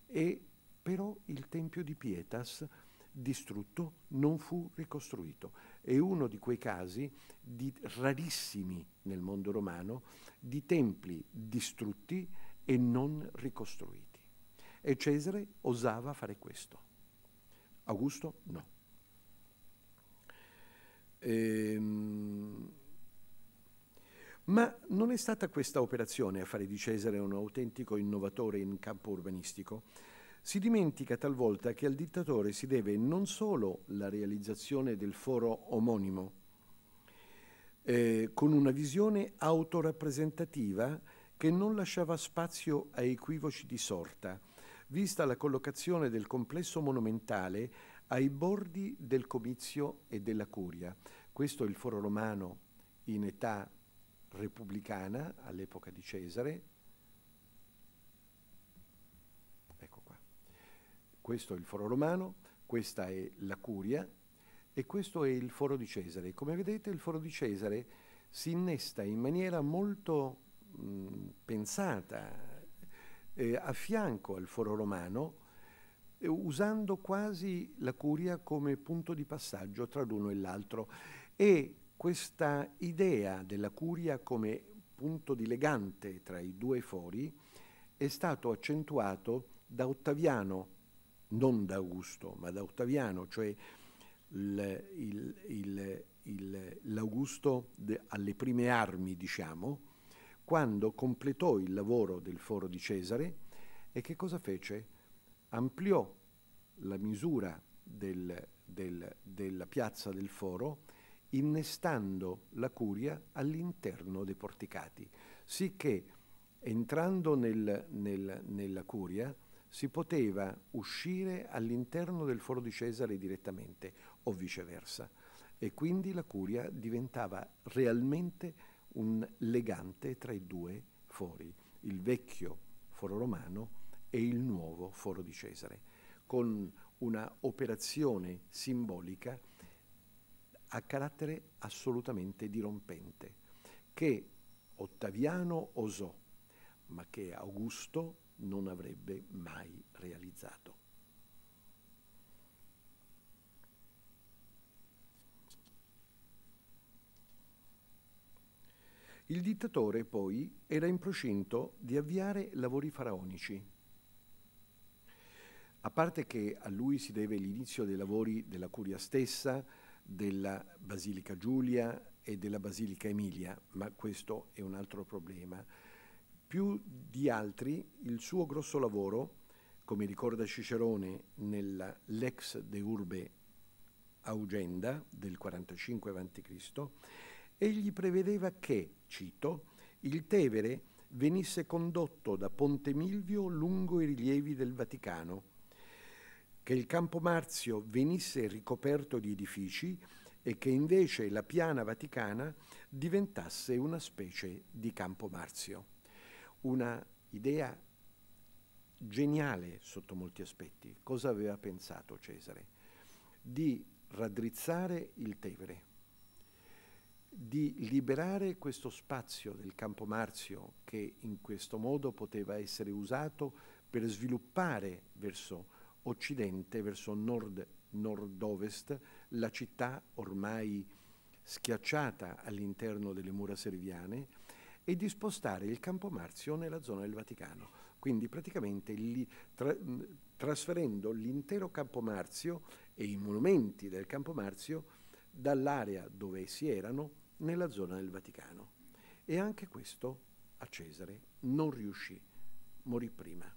E però il Tempio di Pietas distrutto non fu ricostruito è uno di quei casi di, rarissimi nel mondo romano di templi distrutti e non ricostruiti. E Cesare osava fare questo. Augusto no. Ehm, ma non è stata questa operazione a fare di Cesare un autentico innovatore in campo urbanistico, si dimentica talvolta che al dittatore si deve non solo la realizzazione del foro omonimo, eh, con una visione autorappresentativa che non lasciava spazio a equivoci di sorta, vista la collocazione del complesso monumentale ai bordi del comizio e della curia. Questo è il foro romano in età repubblicana all'epoca di Cesare, Questo è il foro romano, questa è la curia e questo è il foro di Cesare. Come vedete il foro di Cesare si innesta in maniera molto mh, pensata eh, a fianco al foro romano eh, usando quasi la curia come punto di passaggio tra l'uno e l'altro e questa idea della curia come punto di legante tra i due fori è stato accentuato da Ottaviano non da Augusto, ma da Ottaviano, cioè il, il, il l'Augusto alle prime armi, diciamo, quando completò il lavoro del foro di Cesare e che cosa fece? Ampliò la misura del, del, della piazza del foro innestando la curia all'interno dei porticati, sicché entrando nel, nel, nella curia si poteva uscire all'interno del foro di Cesare direttamente o viceversa e quindi la curia diventava realmente un legante tra i due fori, il vecchio foro romano e il nuovo foro di Cesare, con una operazione simbolica a carattere assolutamente dirompente, che Ottaviano osò, ma che Augusto non avrebbe mai realizzato. Il dittatore poi era in procinto di avviare lavori faraonici. A parte che a lui si deve l'inizio dei lavori della curia stessa, della Basilica Giulia e della Basilica Emilia, ma questo è un altro problema più di altri il suo grosso lavoro, come ricorda Cicerone nella Lex de Urbe Augenda del 45 a.C., egli prevedeva che, cito, il Tevere venisse condotto da Ponte Milvio lungo i rilievi del Vaticano, che il campo Marzio venisse ricoperto di edifici e che invece la piana vaticana diventasse una specie di campo Marzio una idea geniale sotto molti aspetti. Cosa aveva pensato Cesare? Di raddrizzare il Tevere, di liberare questo spazio del campo Marzio che in questo modo poteva essere usato per sviluppare verso occidente, verso nord, nord-ovest, la città ormai schiacciata all'interno delle mura serviane, e di spostare il campo Marzio nella zona del Vaticano. Quindi praticamente li, tra, trasferendo l'intero campo Marzio e i monumenti del campo Marzio dall'area dove si erano nella zona del Vaticano. E anche questo a Cesare non riuscì, morì prima.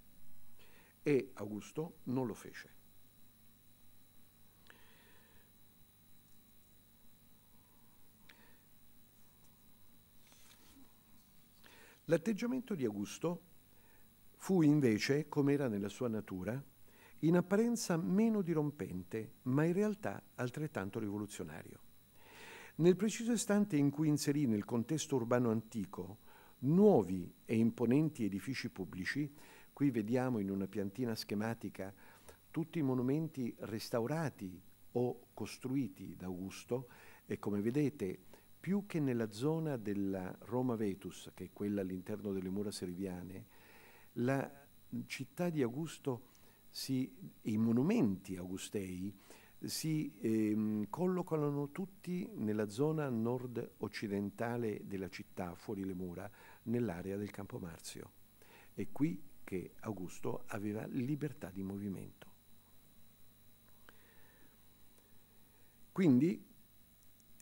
E Augusto non lo fece. L'atteggiamento di Augusto fu invece, come era nella sua natura, in apparenza meno dirompente, ma in realtà altrettanto rivoluzionario. Nel preciso istante in cui inserì nel contesto urbano antico nuovi e imponenti edifici pubblici, qui vediamo in una piantina schematica tutti i monumenti restaurati o costruiti da Augusto e come vedete più che nella zona della Roma Vetus, che è quella all'interno delle mura seriviane, la città di Augusto si, i monumenti augustei si ehm, collocano tutti nella zona nord-occidentale della città, fuori le mura, nell'area del Campo Marzio. È qui che Augusto aveva libertà di movimento. Quindi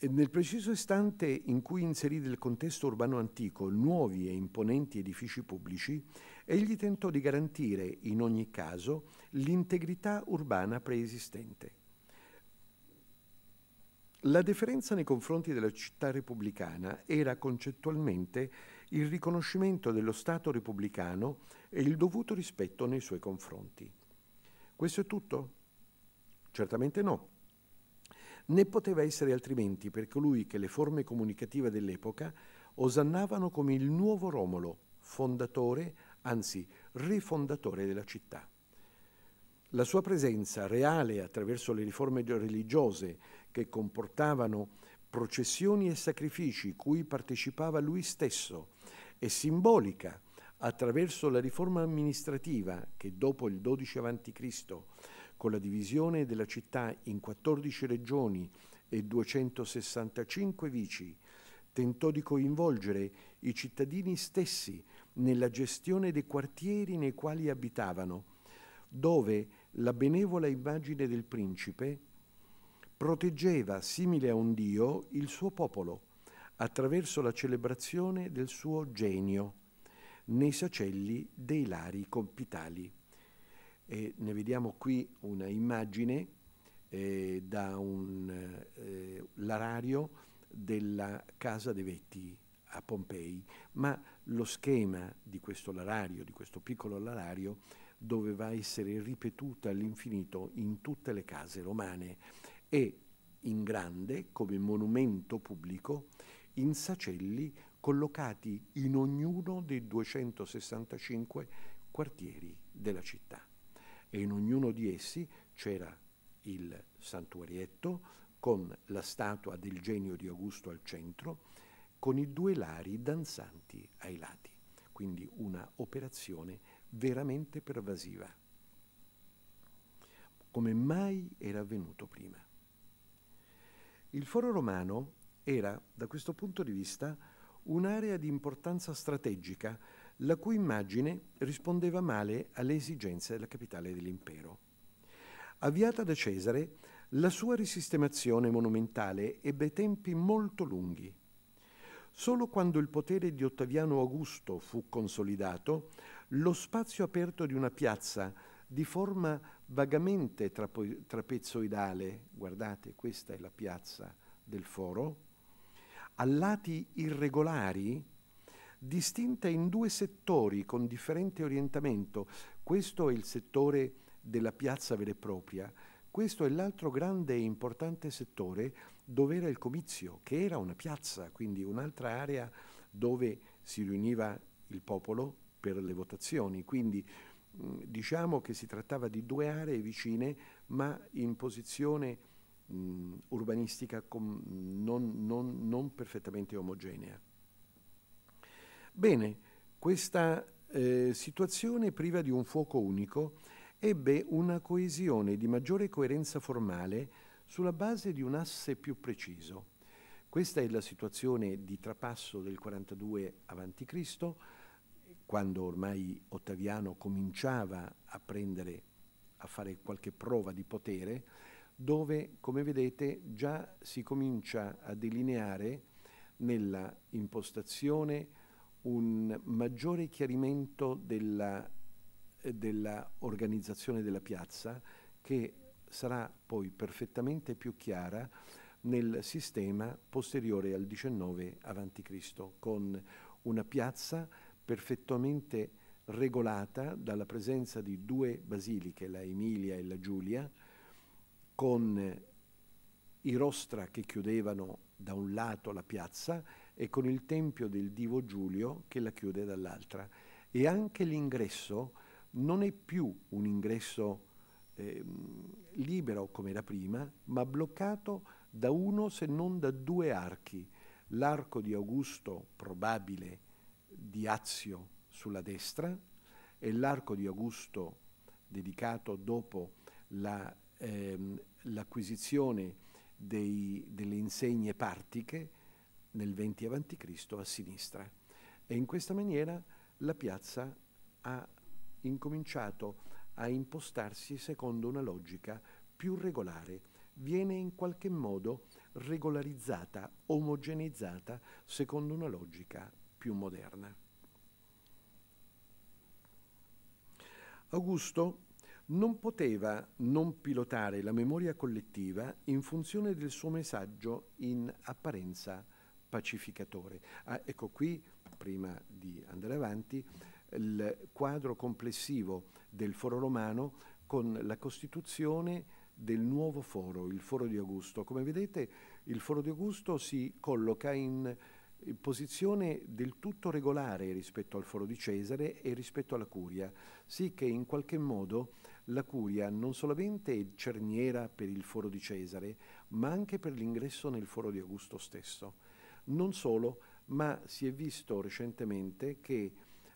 nel preciso istante in cui inserì nel contesto urbano antico nuovi e imponenti edifici pubblici, egli tentò di garantire, in ogni caso, l'integrità urbana preesistente. La deferenza nei confronti della città repubblicana era concettualmente il riconoscimento dello Stato repubblicano e il dovuto rispetto nei suoi confronti. Questo è tutto? Certamente no né poteva essere altrimenti per colui che le forme comunicative dell'epoca osannavano come il nuovo Romolo, fondatore, anzi rifondatore della città. La sua presenza reale attraverso le riforme religiose che comportavano processioni e sacrifici cui partecipava lui stesso e simbolica attraverso la riforma amministrativa che dopo il 12 a.C con la divisione della città in 14 regioni e 265 vici, tentò di coinvolgere i cittadini stessi nella gestione dei quartieri nei quali abitavano, dove la benevola immagine del principe proteggeva, simile a un dio, il suo popolo attraverso la celebrazione del suo genio nei sacelli dei lari compitali. E ne vediamo qui una immagine eh, da un, eh, l'arario della Casa De Vetti a Pompei, ma lo schema di questo larario, di questo piccolo larario, doveva essere ripetuto all'infinito in tutte le case romane e in grande, come monumento pubblico, in sacelli collocati in ognuno dei 265 quartieri della città e in ognuno di essi c'era il santuarietto con la statua del genio di Augusto al centro, con i due lari danzanti ai lati. Quindi una operazione veramente pervasiva, come mai era avvenuto prima. Il foro romano era, da questo punto di vista, un'area di importanza strategica la cui immagine rispondeva male alle esigenze della capitale dell'impero. Avviata da Cesare, la sua risistemazione monumentale ebbe tempi molto lunghi. Solo quando il potere di Ottaviano Augusto fu consolidato, lo spazio aperto di una piazza di forma vagamente trapo- trapezoidale, guardate, questa è la piazza del foro, a lati irregolari distinta in due settori con differente orientamento. Questo è il settore della piazza vera e propria, questo è l'altro grande e importante settore dove era il comizio, che era una piazza, quindi un'altra area dove si riuniva il popolo per le votazioni. Quindi mm, diciamo che si trattava di due aree vicine, ma in posizione mh, mm, urbanistica non, non, non perfettamente omogenea. Bene, questa eh, situazione priva di un fuoco unico ebbe una coesione di maggiore coerenza formale sulla base di un asse più preciso. Questa è la situazione di trapasso del 42 a.C., quando ormai Ottaviano cominciava a prendere, a fare qualche prova di potere, dove, come vedete, già si comincia a delineare nella impostazione un maggiore chiarimento della, eh, della organizzazione della piazza che sarà poi perfettamente più chiara nel sistema posteriore al 19 a.C., con una piazza perfettamente regolata dalla presenza di due basiliche, la Emilia e la Giulia, con i rostra che chiudevano da un lato la piazza e con il tempio del divo Giulio che la chiude dall'altra. E anche l'ingresso non è più un ingresso eh, libero come era prima, ma bloccato da uno se non da due archi. L'arco di Augusto, probabile, di Azio sulla destra e l'arco di Augusto dedicato dopo la, ehm, l'acquisizione dei, delle insegne partiche nel 20 a.C. a sinistra. E in questa maniera la piazza ha incominciato a impostarsi secondo una logica più regolare, viene in qualche modo regolarizzata, omogeneizzata secondo una logica più moderna. Augusto non poteva non pilotare la memoria collettiva in funzione del suo messaggio in apparenza pacificatore. Ah, ecco qui, prima di andare avanti, il quadro complessivo del foro romano con la costituzione del nuovo foro, il foro di Augusto. Come vedete il foro di Augusto si colloca in posizione del tutto regolare rispetto al foro di Cesare e rispetto alla curia, sì che in qualche modo la curia non solamente è cerniera per il foro di Cesare, ma anche per l'ingresso nel foro di Augusto stesso. Non solo, ma si è visto recentemente che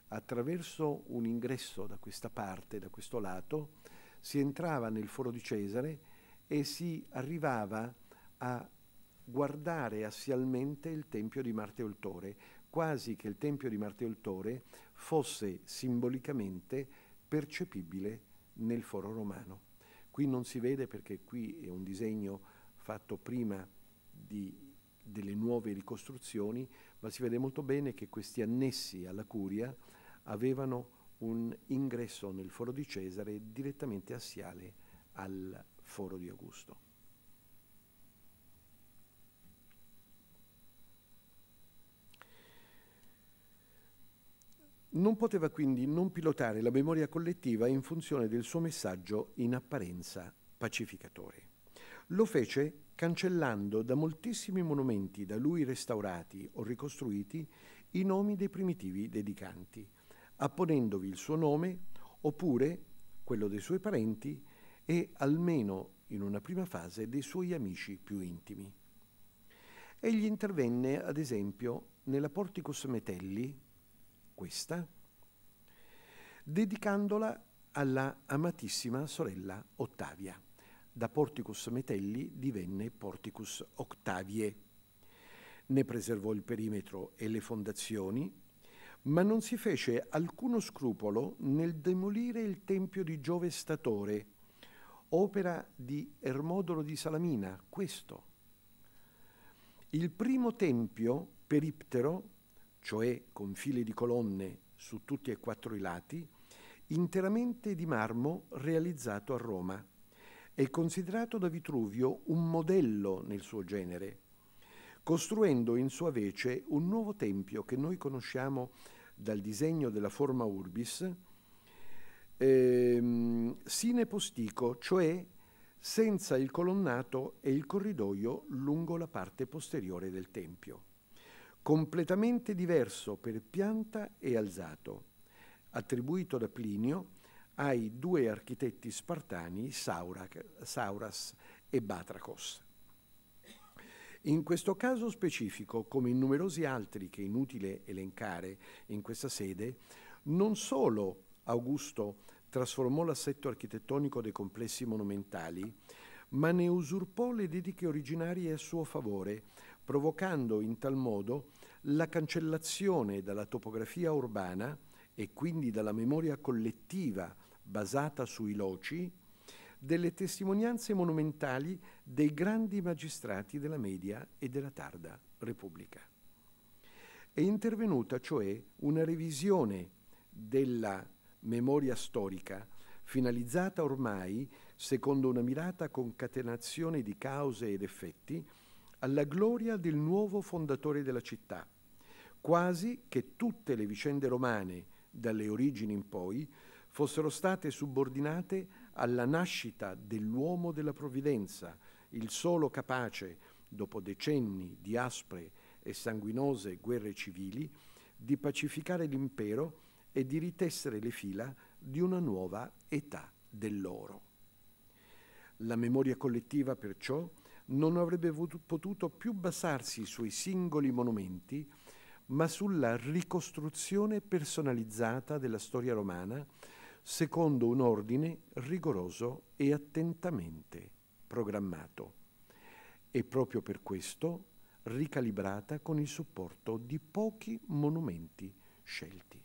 attraverso un ingresso da questa parte, da questo lato, si entrava nel foro di Cesare e si arrivava a guardare assialmente il Tempio di Marte Oltore, quasi che il Tempio di Marte Oltore fosse simbolicamente percepibile nel foro romano. Qui non si vede perché qui è un disegno fatto prima di delle nuove ricostruzioni, ma si vede molto bene che questi annessi alla curia avevano un ingresso nel foro di Cesare direttamente assiale al foro di Augusto. Non poteva quindi non pilotare la memoria collettiva in funzione del suo messaggio in apparenza pacificatore. Lo fece cancellando da moltissimi monumenti da lui restaurati o ricostruiti i nomi dei primitivi dedicanti, apponendovi il suo nome oppure quello dei suoi parenti e almeno in una prima fase dei suoi amici più intimi. Egli intervenne, ad esempio, nella Porticus Metelli, questa, dedicandola alla amatissima sorella Ottavia da Porticus Metelli divenne Porticus Octavie. Ne preservò il perimetro e le fondazioni, ma non si fece alcuno scrupolo nel demolire il tempio di Giove Statore, opera di Ermodoro di Salamina, questo. Il primo tempio periptero, cioè con file di colonne su tutti e quattro i lati, interamente di marmo realizzato a Roma è considerato da Vitruvio un modello nel suo genere, costruendo in sua vece un nuovo tempio che noi conosciamo dal disegno della forma urbis, ehm, sine postico, cioè senza il colonnato e il corridoio lungo la parte posteriore del tempio, completamente diverso per pianta e alzato, attribuito da Plinio ai due architetti spartani Sauras e Batracos. In questo caso specifico, come in numerosi altri che è inutile elencare in questa sede, non solo Augusto trasformò l'assetto architettonico dei complessi monumentali, ma ne usurpò le dediche originarie a suo favore, provocando in tal modo la cancellazione dalla topografia urbana e quindi dalla memoria collettiva basata sui loci, delle testimonianze monumentali dei grandi magistrati della media e della tarda Repubblica. È intervenuta cioè una revisione della memoria storica finalizzata ormai, secondo una mirata concatenazione di cause ed effetti, alla gloria del nuovo fondatore della città, quasi che tutte le vicende romane, dalle origini in poi, fossero state subordinate alla nascita dell'uomo della provvidenza, il solo capace, dopo decenni di aspre e sanguinose guerre civili, di pacificare l'impero e di ritessere le fila di una nuova età dell'oro. La memoria collettiva, perciò, non avrebbe potuto più basarsi sui singoli monumenti, ma sulla ricostruzione personalizzata della storia romana secondo un ordine rigoroso e attentamente programmato e proprio per questo ricalibrata con il supporto di pochi monumenti scelti.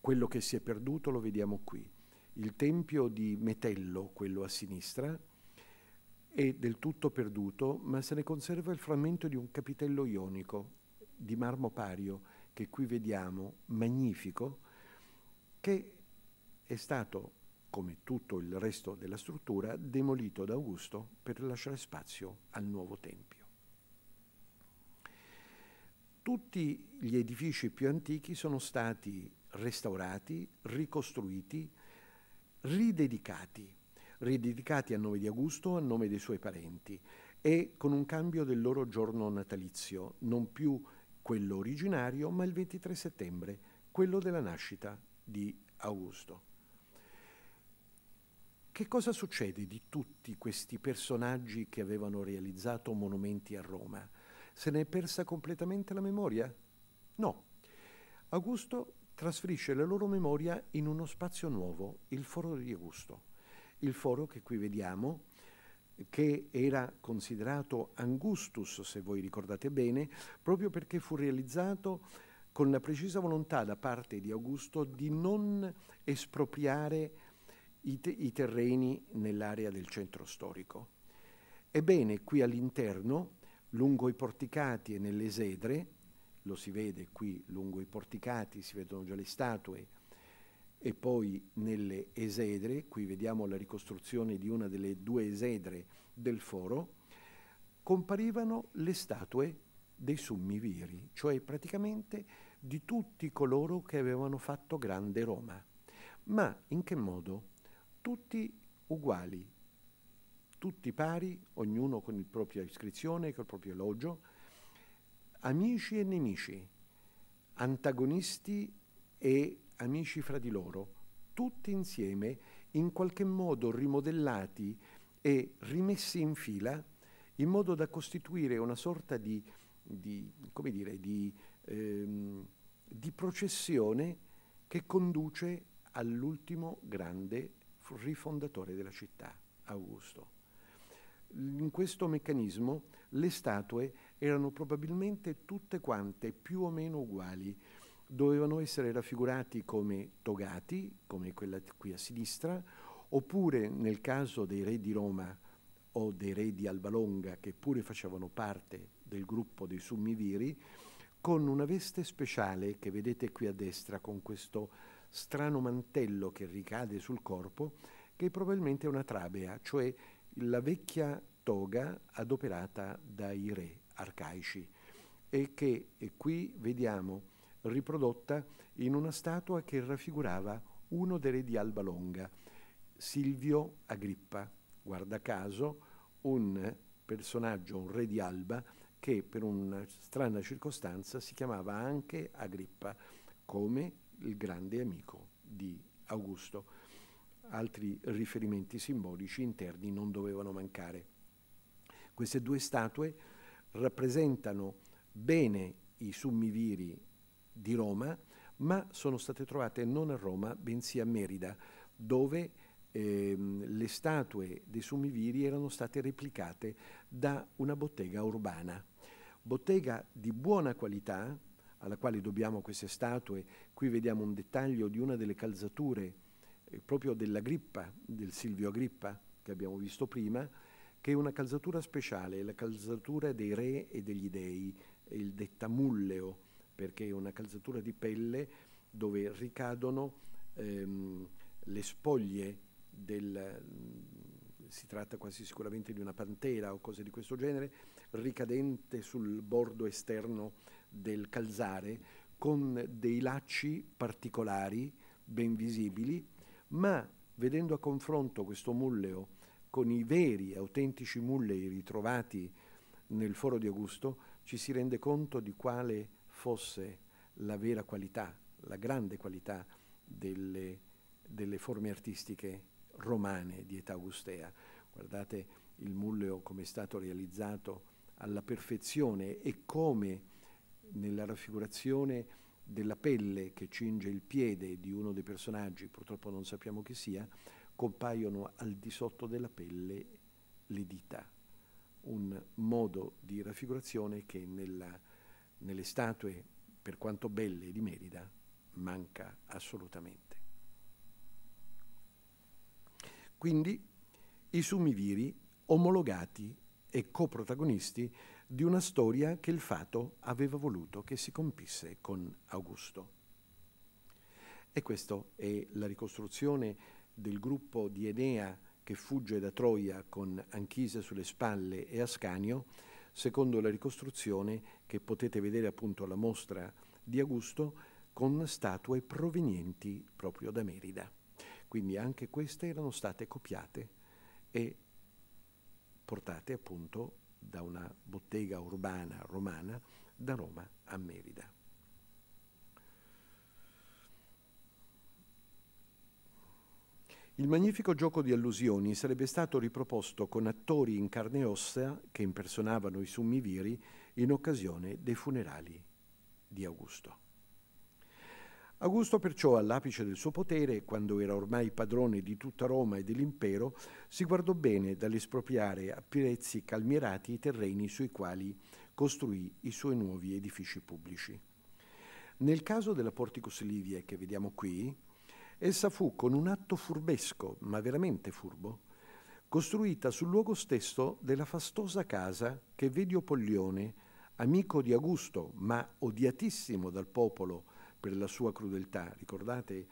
Quello che si è perduto lo vediamo qui. Il tempio di Metello, quello a sinistra, è del tutto perduto, ma se ne conserva il frammento di un capitello ionico di marmo pario che qui vediamo, magnifico, che è stato, come tutto il resto della struttura, demolito da Augusto per lasciare spazio al nuovo Tempio. Tutti gli edifici più antichi sono stati restaurati, ricostruiti, ridedicati, ridedicati a nome di Augusto, a nome dei suoi parenti e con un cambio del loro giorno natalizio, non più quello originario, ma il 23 settembre, quello della nascita di Augusto. Che cosa succede di tutti questi personaggi che avevano realizzato monumenti a Roma? Se ne è persa completamente la memoria? No. Augusto trasferisce la loro memoria in uno spazio nuovo, il Foro di Augusto. Il foro che qui vediamo, che era considerato Angustus, se voi ricordate bene, proprio perché fu realizzato con la precisa volontà da parte di Augusto di non espropriare i, te i terreni nell'area del centro storico. Ebbene, qui all'interno, lungo i porticati e nelle esedre, lo si vede qui lungo i porticati, si vedono già le statue, e poi nelle esedre, qui vediamo la ricostruzione di una delle due esedre del foro, comparivano le statue dei summi viri, cioè praticamente di tutti coloro che avevano fatto grande Roma. Ma in che modo? Tutti uguali, tutti pari, ognuno con la propria iscrizione, col proprio elogio, amici e nemici, antagonisti e amici fra di loro, tutti insieme in qualche modo rimodellati e rimessi in fila in modo da costituire una sorta di di, dire, di, ehm, di processione che conduce all'ultimo grande rifondatore della città, Augusto. In questo meccanismo le statue erano probabilmente tutte quante più o meno uguali, dovevano essere raffigurati come togati, come quella qui a sinistra, oppure nel caso dei re di Roma o dei re di Alba Longa, che pure facevano parte del gruppo dei Summiviri con una veste speciale che vedete qui a destra con questo strano mantello che ricade sul corpo che è probabilmente è una trabea, cioè la vecchia toga adoperata dai re arcaici e che e qui vediamo riprodotta in una statua che raffigurava uno dei re di Alba Longa, Silvio Agrippa, guarda caso un personaggio, un re di Alba, che per una strana circostanza si chiamava anche Agrippa, come il grande amico di Augusto. Altri riferimenti simbolici interni non dovevano mancare. Queste due statue rappresentano bene i summiviri di Roma, ma sono state trovate non a Roma, bensì a Merida, dove ehm, le statue dei summiviri erano state replicate da una bottega urbana bottega di buona qualità, alla quale dobbiamo queste statue. Qui vediamo un dettaglio di una delle calzature eh, proprio della Grippa, del Silvio Agrippa che abbiamo visto prima, che è una calzatura speciale, la calzatura dei re e degli dei, il dettamulleo, perché è una calzatura di pelle dove ricadono ehm, le spoglie del... Mm, si tratta quasi sicuramente di una pantera o cose di questo genere, ricadente sul bordo esterno del calzare con dei lacci particolari ben visibili, ma vedendo a confronto questo mulleo con i veri autentici mullei ritrovati nel foro di Augusto, ci si rende conto di quale fosse la vera qualità, la grande qualità delle, delle forme artistiche romane di età augustea. Guardate il mulleo come è stato realizzato alla perfezione e come nella raffigurazione della pelle che cinge il piede di uno dei personaggi, purtroppo non sappiamo chi sia, compaiono al di sotto della pelle le dita, un modo di raffigurazione che nella, nelle statue, per quanto belle di Merida, manca assolutamente. Quindi i sumiviri omologati e coprotagonisti di una storia che il fato aveva voluto che si compisse con Augusto. E questa è la ricostruzione del gruppo di Enea che fugge da Troia con Anchise sulle spalle e Ascanio, secondo la ricostruzione che potete vedere appunto alla mostra di Augusto, con statue provenienti proprio da Merida. Quindi anche queste erano state copiate e portate appunto da una bottega urbana romana da Roma a Merida. Il magnifico gioco di allusioni sarebbe stato riproposto con attori in carne e ossa che impersonavano i summiviri in occasione dei funerali di Augusto. Augusto perciò, all'apice del suo potere, quando era ormai padrone di tutta Roma e dell'impero, si guardò bene dall'espropriare a prezzi calmierati i terreni sui quali costruì i suoi nuovi edifici pubblici. Nel caso della Porticus Livia che vediamo qui, essa fu con un atto furbesco, ma veramente furbo, costruita sul luogo stesso della fastosa casa che Vedio Poglione, amico di Augusto, ma odiatissimo dal popolo, per la sua crudeltà. Ricordate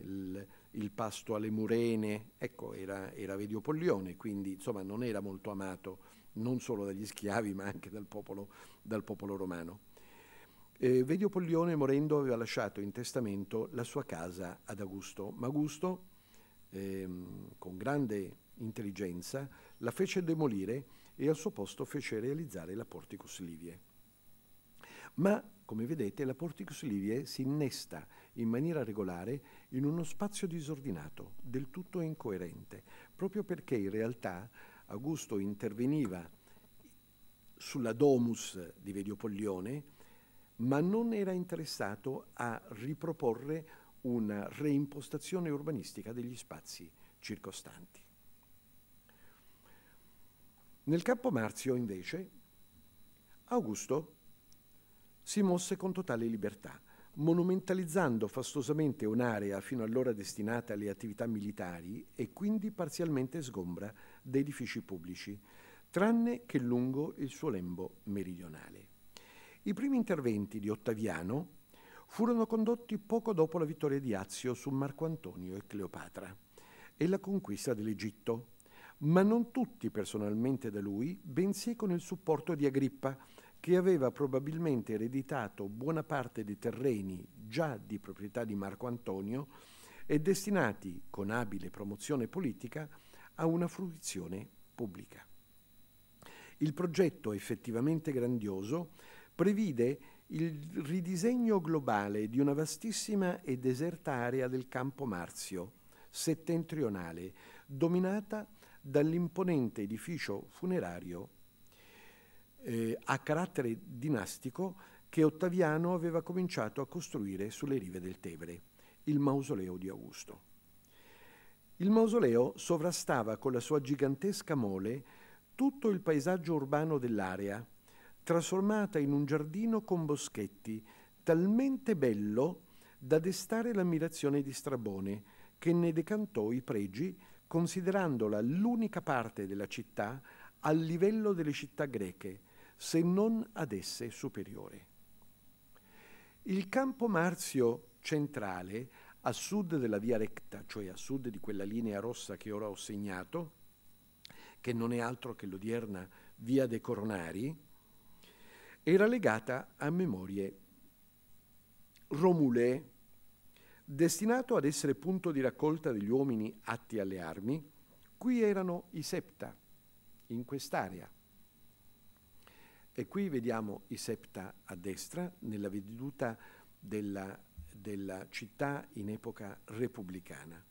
il, il pasto alle murene? Ecco, era, era Vedio Pollione, quindi insomma non era molto amato non solo dagli schiavi ma anche dal popolo, dal popolo romano. Eh, Vedio Pollione morendo aveva lasciato in testamento la sua casa ad Augusto, ma Augusto, ehm, con grande intelligenza, la fece demolire e al suo posto fece realizzare la Porticus Livie. Ma come vedete, la Porticus porticosilivie si innesta in maniera regolare in uno spazio disordinato, del tutto incoerente, proprio perché in realtà Augusto interveniva sulla domus di Vediopollione, ma non era interessato a riproporre una reimpostazione urbanistica degli spazi circostanti. Nel Campo Marzio, invece, Augusto si mosse con totale libertà, monumentalizzando fastosamente un'area fino allora destinata alle attività militari e quindi parzialmente sgombra da edifici pubblici, tranne che lungo il suo lembo meridionale. I primi interventi di Ottaviano furono condotti poco dopo la vittoria di Azio su Marco Antonio e Cleopatra e la conquista dell'Egitto, ma non tutti personalmente da lui, bensì con il supporto di Agrippa, che aveva probabilmente ereditato buona parte dei terreni già di proprietà di Marco Antonio e destinati, con abile promozione politica, a una fruizione pubblica. Il progetto effettivamente grandioso previde il ridisegno globale di una vastissima e deserta area del campo Marzio, settentrionale, dominata dall'imponente edificio funerario eh, a carattere dinastico che Ottaviano aveva cominciato a costruire sulle rive del Tevere, il mausoleo di Augusto. Il mausoleo sovrastava con la sua gigantesca mole tutto il paesaggio urbano dell'area, trasformata in un giardino con boschetti talmente bello da destare l'ammirazione di Strabone, che ne decantò i pregi considerandola l'unica parte della città al livello delle città greche, se non ad esse superiore. Il campo marzio centrale, a sud della via recta, cioè a sud di quella linea rossa che ora ho segnato, che non è altro che l'odierna via dei Coronari, era legata a memorie Romulee, destinato ad essere punto di raccolta degli uomini atti alle armi, qui erano i septa, in quest'area. E qui vediamo i septa a destra, nella veduta della, della città in epoca repubblicana.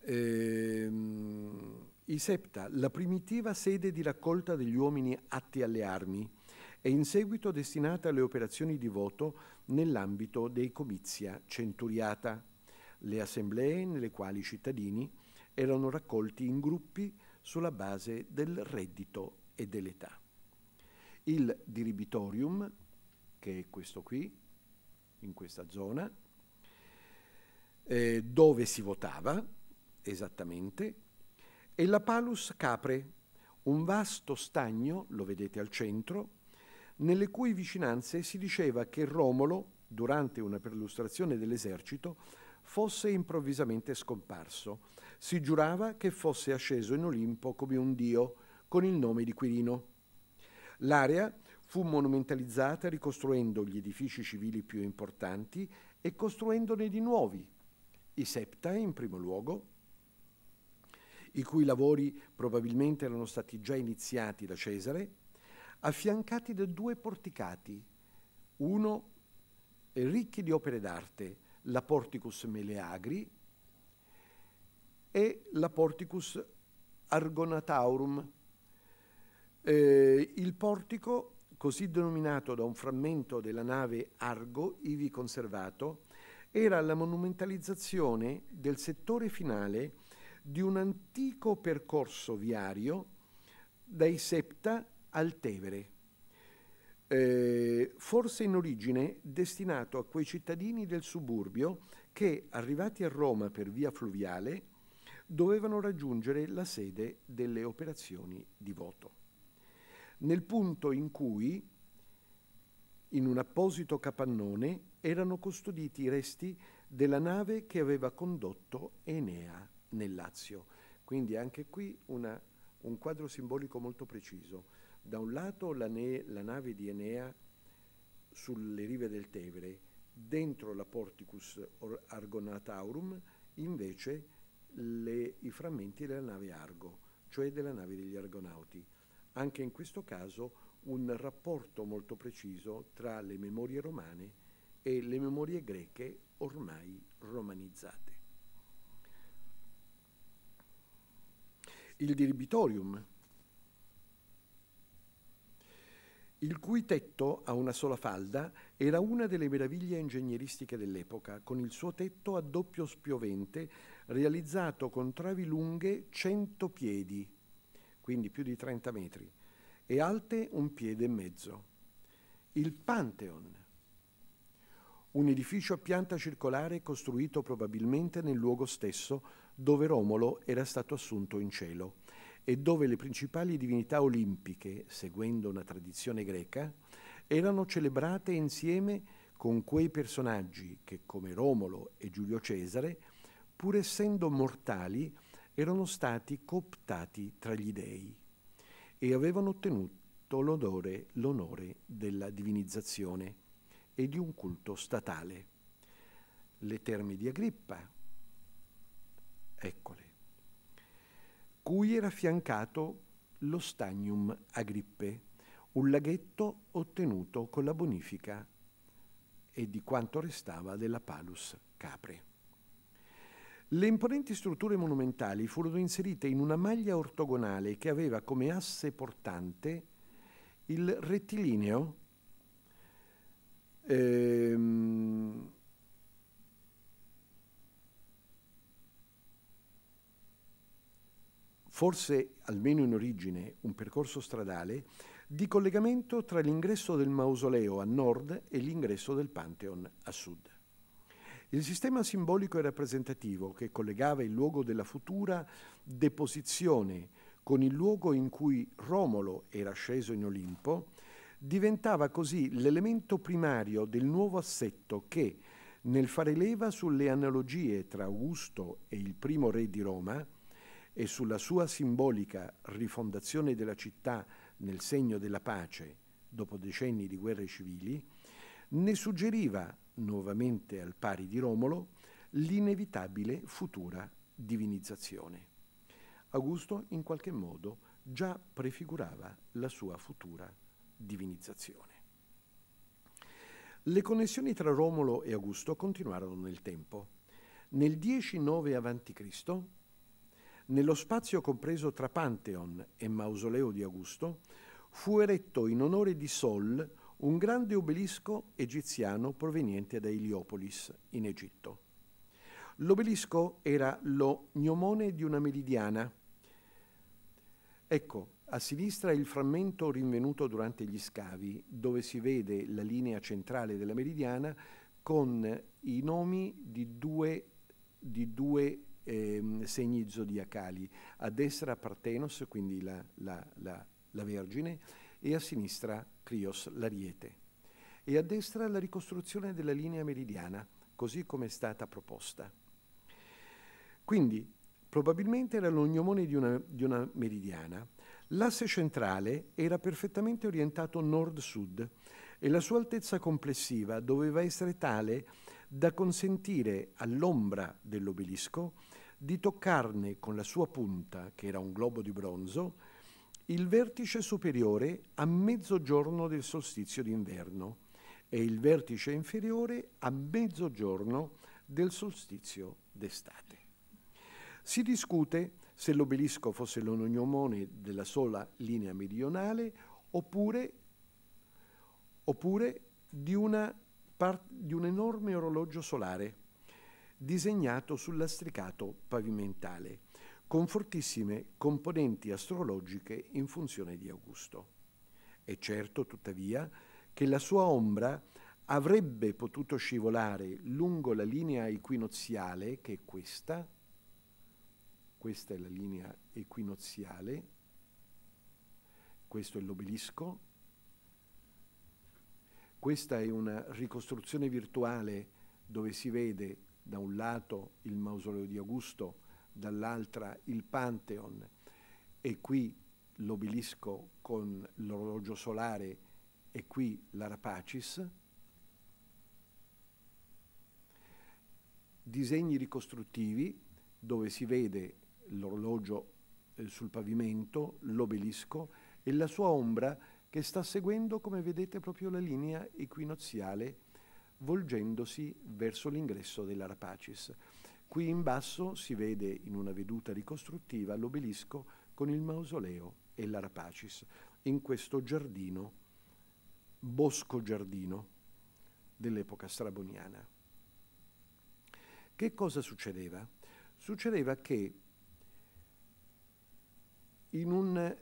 Ehm, I septa, la primitiva sede di raccolta degli uomini atti alle armi, e in seguito destinata alle operazioni di voto nell'ambito dei comizia centuriata, le assemblee nelle quali i cittadini erano raccolti in gruppi sulla base del reddito e dell'età il diribitorium, che è questo qui, in questa zona, eh, dove si votava esattamente, e la Palus Capre, un vasto stagno, lo vedete al centro, nelle cui vicinanze si diceva che Romolo, durante una perlustrazione dell'esercito, fosse improvvisamente scomparso. Si giurava che fosse asceso in Olimpo come un dio, con il nome di Quirino. L'area fu monumentalizzata ricostruendo gli edifici civili più importanti e costruendone di nuovi, i septa in primo luogo, i cui lavori probabilmente erano stati già iniziati da Cesare, affiancati da due porticati, uno ricchi di opere d'arte, la Porticus Meleagri e la Porticus Argonataurum, eh, il portico, così denominato da un frammento della nave Argo, ivi conservato, era la monumentalizzazione del settore finale di un antico percorso viario dai Septa al Tevere, eh, forse in origine destinato a quei cittadini del suburbio che, arrivati a Roma per via fluviale, dovevano raggiungere la sede delle operazioni di voto nel punto in cui, in un apposito capannone, erano custoditi i resti della nave che aveva condotto Enea nel Lazio. Quindi anche qui una, un quadro simbolico molto preciso. Da un lato la, ne, la nave di Enea sulle rive del Tevere, dentro la Porticus Argonataurum invece le, i frammenti della nave Argo, cioè della nave degli Argonauti anche in questo caso un rapporto molto preciso tra le memorie romane e le memorie greche ormai romanizzate. Il diribitorium, il cui tetto a una sola falda era una delle meraviglie ingegneristiche dell'epoca, con il suo tetto a doppio spiovente realizzato con travi lunghe 100 piedi quindi più di 30 metri, e alte un piede e mezzo. Il Pantheon, un edificio a pianta circolare costruito probabilmente nel luogo stesso dove Romolo era stato assunto in cielo e dove le principali divinità olimpiche, seguendo una tradizione greca, erano celebrate insieme con quei personaggi che, come Romolo e Giulio Cesare, pur essendo mortali, erano stati cooptati tra gli dei e avevano ottenuto l'odore, l'onore della divinizzazione e di un culto statale. Le terme di Agrippa, eccole, cui era affiancato lo Stagnum Agrippe, un laghetto ottenuto con la bonifica e di quanto restava della Palus Capre. Le imponenti strutture monumentali furono inserite in una maglia ortogonale che aveva come asse portante il rettilineo ehm, forse almeno in origine un percorso stradale di collegamento tra l'ingresso del mausoleo a nord e l'ingresso del Pantheon a sud. Il sistema simbolico e rappresentativo che collegava il luogo della futura deposizione con il luogo in cui Romolo era sceso in Olimpo diventava così l'elemento primario del nuovo assetto che, nel fare leva sulle analogie tra Augusto e il primo re di Roma e sulla sua simbolica rifondazione della città nel segno della pace dopo decenni di guerre civili, ne suggeriva nuovamente al pari di Romolo, l'inevitabile futura divinizzazione. Augusto in qualche modo già prefigurava la sua futura divinizzazione. Le connessioni tra Romolo e Augusto continuarono nel tempo. Nel 10-9 a.C., nello spazio compreso tra Pantheon e Mausoleo di Augusto, fu eretto in onore di Sol un grande obelisco egiziano proveniente da Eliopolis, in Egitto. L'obelisco era lo gnomone di una meridiana. Ecco, a sinistra il frammento rinvenuto durante gli scavi, dove si vede la linea centrale della meridiana con i nomi di due, di due eh, segni zodiacali. A destra Partenos, quindi la, la, la, la Vergine, e a sinistra Crios, l'Ariete, e a destra la ricostruzione della linea meridiana, così come è stata proposta. Quindi, probabilmente era l'ognomone di una, di una meridiana. L'asse centrale era perfettamente orientato nord-sud e la sua altezza complessiva doveva essere tale da consentire all'ombra dell'obelisco di toccarne con la sua punta, che era un globo di bronzo, il vertice superiore a mezzogiorno del solstizio d'inverno e il vertice inferiore a mezzogiorno del solstizio d'estate. Si discute se l'obelisco fosse l'onognomone della sola linea meridionale oppure, oppure di, part, di un enorme orologio solare disegnato sul lastricato pavimentale con fortissime componenti astrologiche in funzione di Augusto. È certo, tuttavia, che la sua ombra avrebbe potuto scivolare lungo la linea equinoziale, che è questa, questa è la linea equinoziale, questo è l'obelisco, questa è una ricostruzione virtuale dove si vede da un lato il mausoleo di Augusto, dall'altra il Pantheon e qui l'obelisco con l'orologio solare e qui l'Arapacis, disegni ricostruttivi dove si vede l'orologio eh, sul pavimento, l'obelisco e la sua ombra che sta seguendo, come vedete, proprio la linea equinoziale volgendosi verso l'ingresso dell'Arapacis. Qui in basso si vede in una veduta ricostruttiva l'obelisco con il mausoleo e la rapacis in questo giardino, bosco giardino dell'epoca straboniana. Che cosa succedeva? Succedeva che in un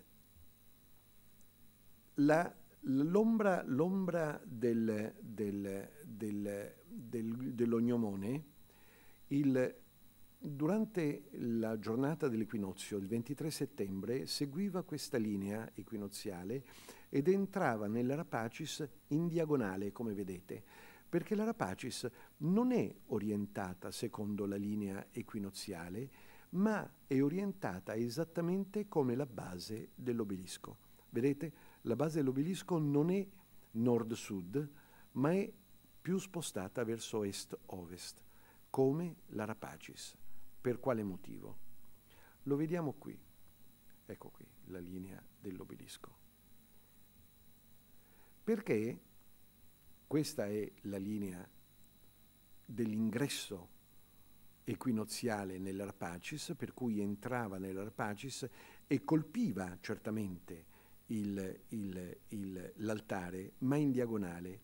l'ombra, l'ombra del, del, del, dell'ognomone, il Durante la giornata dell'equinozio, il 23 settembre, seguiva questa linea equinoziale ed entrava nella Rapacis in diagonale, come vedete, perché la Rapacis non è orientata secondo la linea equinoziale, ma è orientata esattamente come la base dell'obelisco. Vedete, la base dell'obelisco non è nord-sud, ma è più spostata verso est-ovest, come la Rapacis. Per quale motivo? Lo vediamo qui. Ecco qui la linea dell'obelisco. Perché questa è la linea dell'ingresso equinoziale nell'Arpacis, per cui entrava nell'Arpacis e colpiva certamente l'altare, ma in diagonale.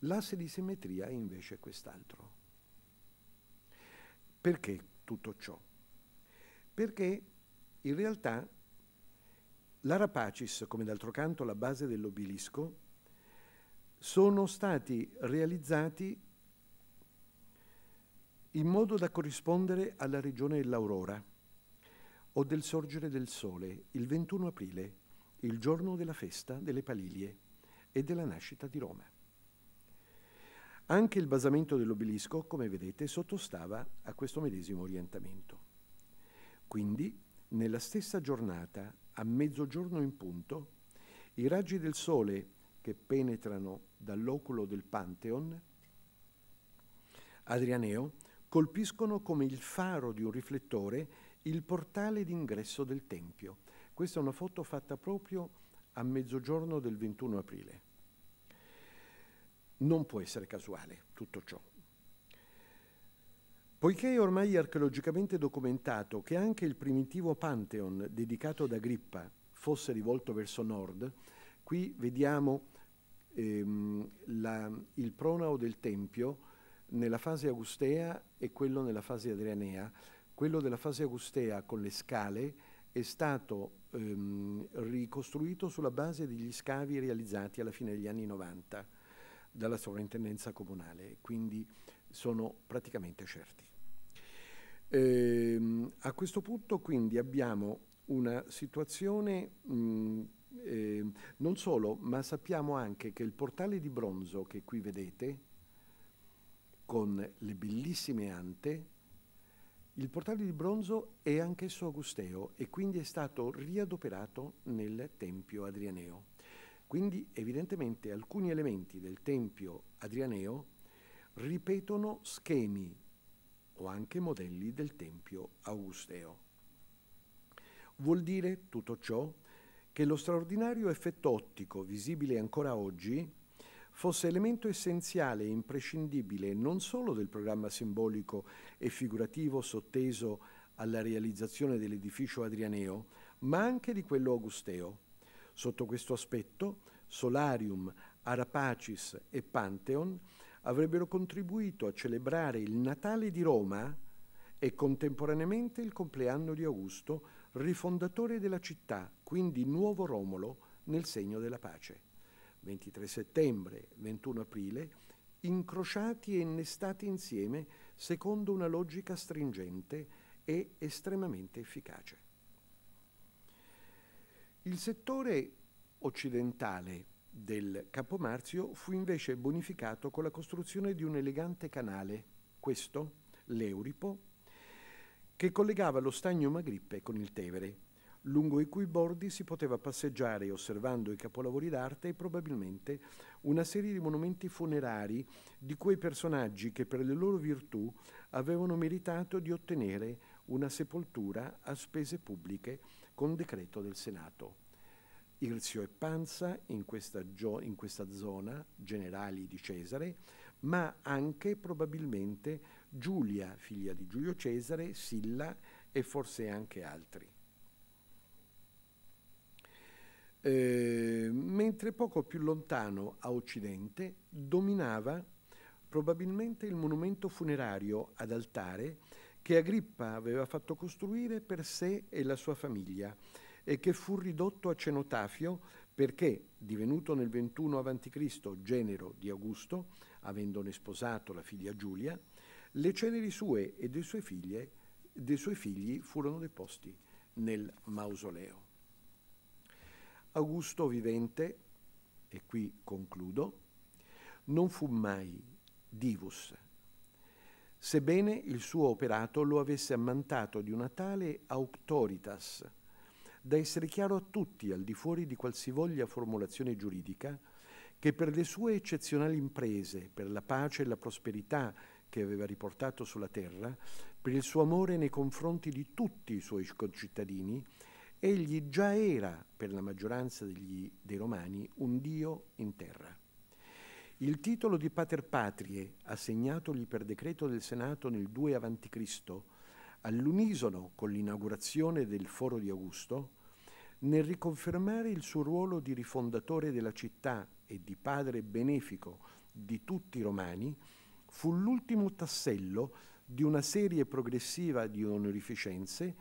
L'asse di simmetria è invece quest'altro. Perché tutto ciò? Perché in realtà l'arapacis, come d'altro canto la base dell'obelisco, sono stati realizzati in modo da corrispondere alla regione dell'aurora o del sorgere del sole il 21 aprile, il giorno della festa delle Palilie e della nascita di Roma. Anche il basamento dell'obelisco, come vedete, sottostava a questo medesimo orientamento. Quindi, nella stessa giornata, a mezzogiorno in punto, i raggi del sole che penetrano dall'oculo del Pantheon Adrianeo colpiscono come il faro di un riflettore il portale d'ingresso del Tempio. Questa è una foto fatta proprio a mezzogiorno del 21 aprile. Non può essere casuale tutto ciò. Poiché è ormai archeologicamente documentato che anche il primitivo Pantheon dedicato ad Agrippa fosse rivolto verso nord, qui vediamo ehm, la, il pronao del Tempio nella fase agustea e quello nella fase adrianea. Quello della fase agustea con le scale è stato ehm, ricostruito sulla base degli scavi realizzati alla fine degli anni 90 dalla sovrintendenza comunale, quindi sono praticamente certi. Ehm, a questo punto quindi abbiamo una situazione mh, mm, eh, non solo, ma sappiamo anche che il portale di bronzo che qui vedete, con le bellissime ante, il portale di bronzo è anch'esso agusteo e quindi è stato riadoperato nel Tempio Adrianeo. Quindi evidentemente alcuni elementi del Tempio Adrianeo ripetono schemi o anche modelli del Tempio Augusteo. Vuol dire tutto ciò che lo straordinario effetto ottico visibile ancora oggi fosse elemento essenziale e imprescindibile non solo del programma simbolico e figurativo sotteso alla realizzazione dell'edificio adrianeo, ma anche di quello augusteo, Sotto questo aspetto, Solarium, Arapacis e Pantheon avrebbero contribuito a celebrare il Natale di Roma e contemporaneamente il compleanno di Augusto, rifondatore della città, quindi nuovo Romolo nel segno della pace. 23 settembre, 21 aprile, incrociati e innestati insieme secondo una logica stringente e estremamente efficace. Il settore occidentale del Capomarzio fu invece bonificato con la costruzione di un elegante canale, questo, l'Euripo, che collegava lo stagno Magrippe con il Tevere, lungo i cui bordi si poteva passeggiare osservando i capolavori d'arte e probabilmente una serie di monumenti funerari di quei personaggi che per le loro virtù avevano meritato di ottenere una sepoltura a spese pubbliche con decreto del Senato. Irzio e Panza in questa, in questa zona, generali di Cesare, ma anche probabilmente Giulia, figlia di Giulio Cesare, Silla e forse anche altri. Eh, mentre poco più lontano a occidente dominava probabilmente il monumento funerario ad altare che Agrippa aveva fatto costruire per sé e la sua famiglia e che fu ridotto a cenotafio perché, divenuto nel 21 a.C. genero di Augusto, avendone sposato la figlia Giulia, le ceneri sue e dei suoi, figlie, dei suoi figli furono deposti nel mausoleo. Augusto vivente, e qui concludo, non fu mai divus sebbene il suo operato lo avesse ammantato di una tale auctoritas, da essere chiaro a tutti, al di fuori di qualsivoglia formulazione giuridica, che per le sue eccezionali imprese, per la pace e la prosperità che aveva riportato sulla terra, per il suo amore nei confronti di tutti i suoi concittadini, egli già era, per la maggioranza degli, dei romani, un dio in terra. Il titolo di pater patrie, assegnatogli per decreto del Senato nel 2 a.C., all'unisono con l'inaugurazione del Foro di Augusto, nel riconfermare il suo ruolo di rifondatore della città e di padre benefico di tutti i romani, fu l'ultimo tassello di una serie progressiva di onorificenze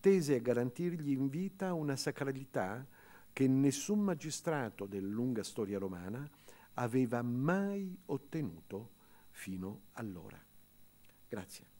tese a garantirgli in vita una sacralità che nessun magistrato della lunga storia romana aveva mai ottenuto fino allora. Grazie.